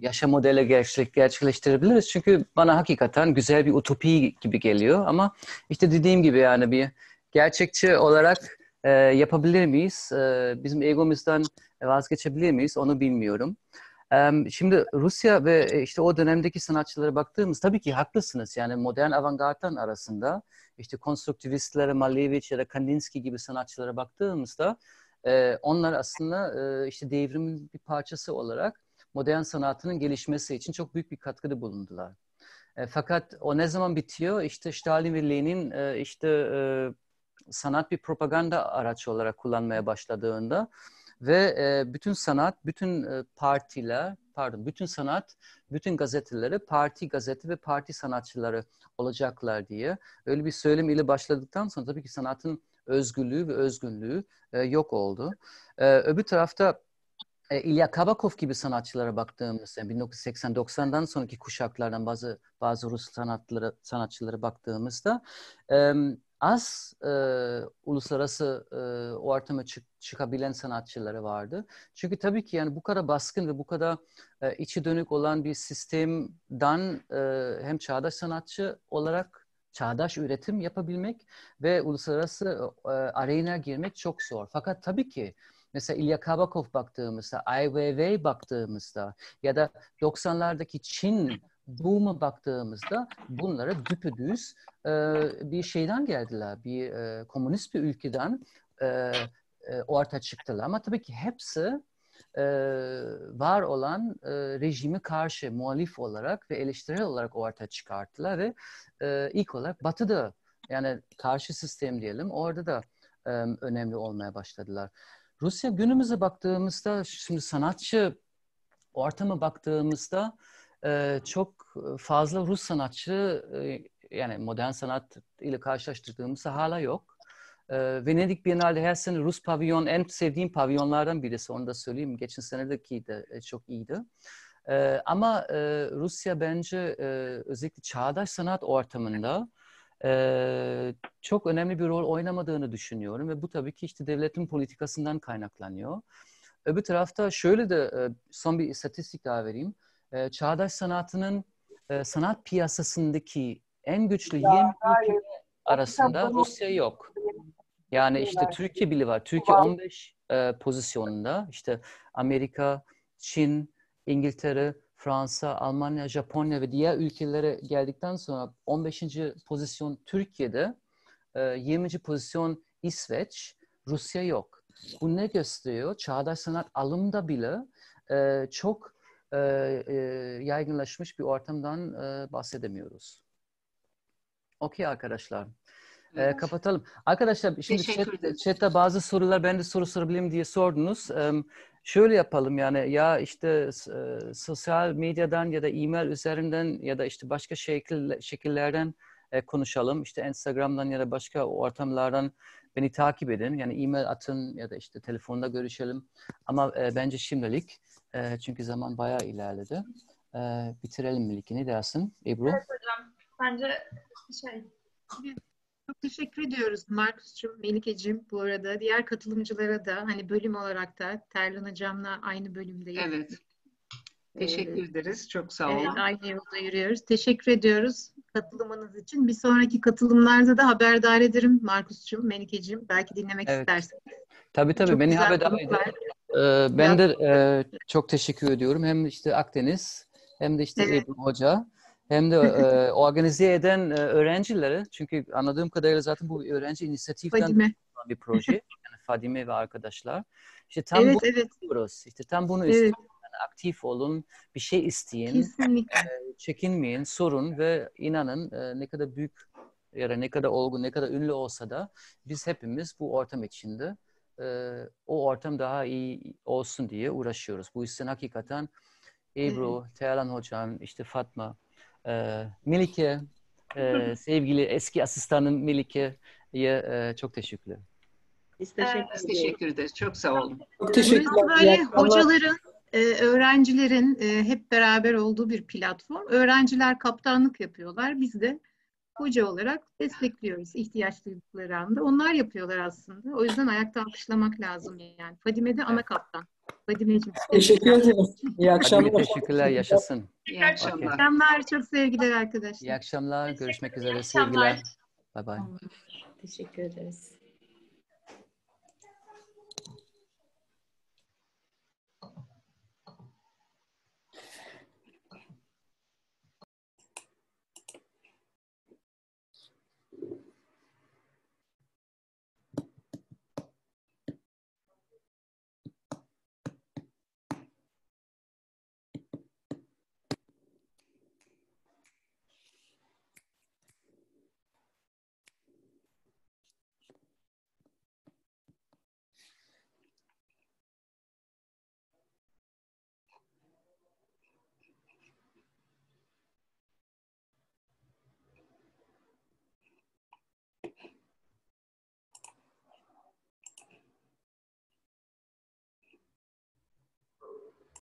yaşam modeli gerçek, gerçekleştirebiliriz. Çünkü bana hakikaten güzel bir utopi gibi geliyor ama işte dediğim gibi yani bir gerçekçi olarak e, yapabilir miyiz? E, bizim egomuzdan vazgeçebilir miyiz? Onu bilmiyorum. Şimdi Rusya ve e, işte o dönemdeki sanatçılara baktığımız tabii ki haklısınız. Yani modern avantgardtan arasında işte konstruktivistlere, Malevich ya da Kandinsky gibi sanatçılara baktığımızda e, onlar aslında e, işte devrimin bir parçası olarak modern sanatının gelişmesi için çok büyük bir katkıda bulundular. Fakat o ne zaman bitiyor? İşte Stalin ve Lenin işte sanat bir propaganda araç olarak kullanmaya başladığında ve e, bütün sanat, bütün e, partiler, pardon, bütün sanat, bütün gazetelere parti gazete ve parti sanatçıları olacaklar diye öyle bir söylem ile başladıktan sonra tabii ki sanatın özgürlüğü ve özgünlüğü e, yok oldu. E, öbür tarafta e, İlya Kabakov gibi sanatçılara baktığımızda yani 1980-90'dan sonraki kuşaklardan bazı bazı Rus sanatçılara sanatçılara baktığımızda e, az e, uluslararası e, o ortama çık, çıkabilen sanatçıları vardı. Çünkü tabii ki yani bu kadar baskın ve bu kadar e, içi dönük olan bir sistemden e, hem çağdaş sanatçı olarak çağdaş üretim yapabilmek ve uluslararası e, arena girmek çok zor. Fakat tabii ki mesela Ilya Kabakov baktığımızda, Ai Weiwei baktığımızda ya da 90'lardaki Çin doğuma baktığımızda bunlara düpedüz e, bir şeyden geldiler. Bir e, komünist bir ülkeden e, e, orta çıktılar. Ama tabii ki hepsi e, var olan e, rejimi karşı muhalif olarak ve eleştirel olarak orta çıkarttılar ve e, ilk olarak Batı'da yani karşı sistem diyelim orada da e, önemli olmaya başladılar. Rusya günümüze baktığımızda şimdi sanatçı ortama baktığımızda çok fazla Rus sanatçı yani modern sanat ile karşılaştırdığımız hala yok. Venedik Bienali her sene Rus pavyon en sevdiğim pavyonlardan birisi onu da söyleyeyim. Geçen senedeki de çok iyiydi. ama Rusya bence özellikle çağdaş sanat ortamında çok önemli bir rol oynamadığını düşünüyorum ve bu tabii ki işte devletin politikasından kaynaklanıyor. Öbür tarafta şöyle de son bir istatistik daha vereyim e, çağdaş sanatının e, sanat piyasasındaki en güçlü ya, 20 ülke arasında Rusya yok. Yani işte Türkiye şey bile var. Türkiye 15 e, pozisyonunda. İşte Amerika, Çin, İngiltere, Fransa, Almanya, Japonya ve diğer ülkelere geldikten sonra 15. pozisyon Türkiye'de, 20. E, pozisyon İsveç, Rusya yok. Bu ne gösteriyor? Çağdaş sanat alımda bile e, çok e, e, yaygınlaşmış bir ortamdan e, bahsedemiyoruz. Okey arkadaşlar. E, kapatalım. Arkadaşlar şimdi chat, chatte bazı sorular ben de soru sorabilirim diye sordunuz. E, şöyle yapalım yani ya işte e, sosyal medyadan ya da e-mail üzerinden ya da işte başka şekil, şekillerden e, konuşalım. İşte Instagram'dan ya da başka ortamlardan beni takip edin. Yani e-mail atın ya da işte telefonda görüşelim. Ama e, bence şimdilik e, çünkü zaman bayağı ilerledi. E, bitirelim Melik'i. Ne dersin Ebru? Evet hocam. Bence şey... Çok teşekkür ediyoruz Markus'cum, Melike'cim bu arada. Diğer katılımcılara da hani bölüm olarak da Terlan Hocam'la aynı bölümdeyiz. Evet. Teşekkür ederiz. Çok sağ olun. Evet, aynı yolda yürüyoruz. Teşekkür ediyoruz katılımınız için. Bir sonraki katılımlarda da haberdar ederim Markus'cum, Melike'cim. Belki dinlemek evet. istersiniz. Tabii tabii. Çok Beni haberdar edin. Ee, ben de e, çok teşekkür ediyorum. Hem işte Akdeniz hem de işte evet. Ebru Hoca hem de e, organize eden e, öğrencileri çünkü anladığım kadarıyla zaten bu öğrenci inisiyatiften bir proje. Yani Fadime ve arkadaşlar. İşte tam evet, bunu evet. İşte tam bunu evet. istiyoruz aktif olun, bir şey isteyin, Kesinlikle. E, çekinmeyin, sorun ve inanın e, ne kadar büyük ya da ne kadar olgun, ne kadar ünlü olsa da biz hepimiz bu ortam içinde e, o ortam daha iyi olsun diye uğraşıyoruz. Bu yüzden hakikaten Ebru, Tealan Hocam, işte Fatma, e, Melike, e, sevgili eski asistanım Melike'ye e, çok teşekkürler. Biz teşekkür, evet. teşekkür ederiz. Çok sağ olun. Çok teşekkürler. Burası böyle hocaların, öğrencilerin hep beraber olduğu bir platform. Öğrenciler kaptanlık yapıyorlar. Biz de hoca olarak destekliyoruz ihtiyaç duydukları anda. Onlar yapıyorlar aslında. O yüzden ayakta alkışlamak lazım yani. Fadime de ana kaptan. Fadimeciğim. Teşekkür ederim. İyi akşamlar. Fadime, teşekkürler. Yaşasın. İyi akşamlar. İyi akşamlar. Çok sevgiler arkadaşlar. İyi akşamlar. Görüşmek üzere. Sevgiler. Bay bay. Teşekkür ederiz.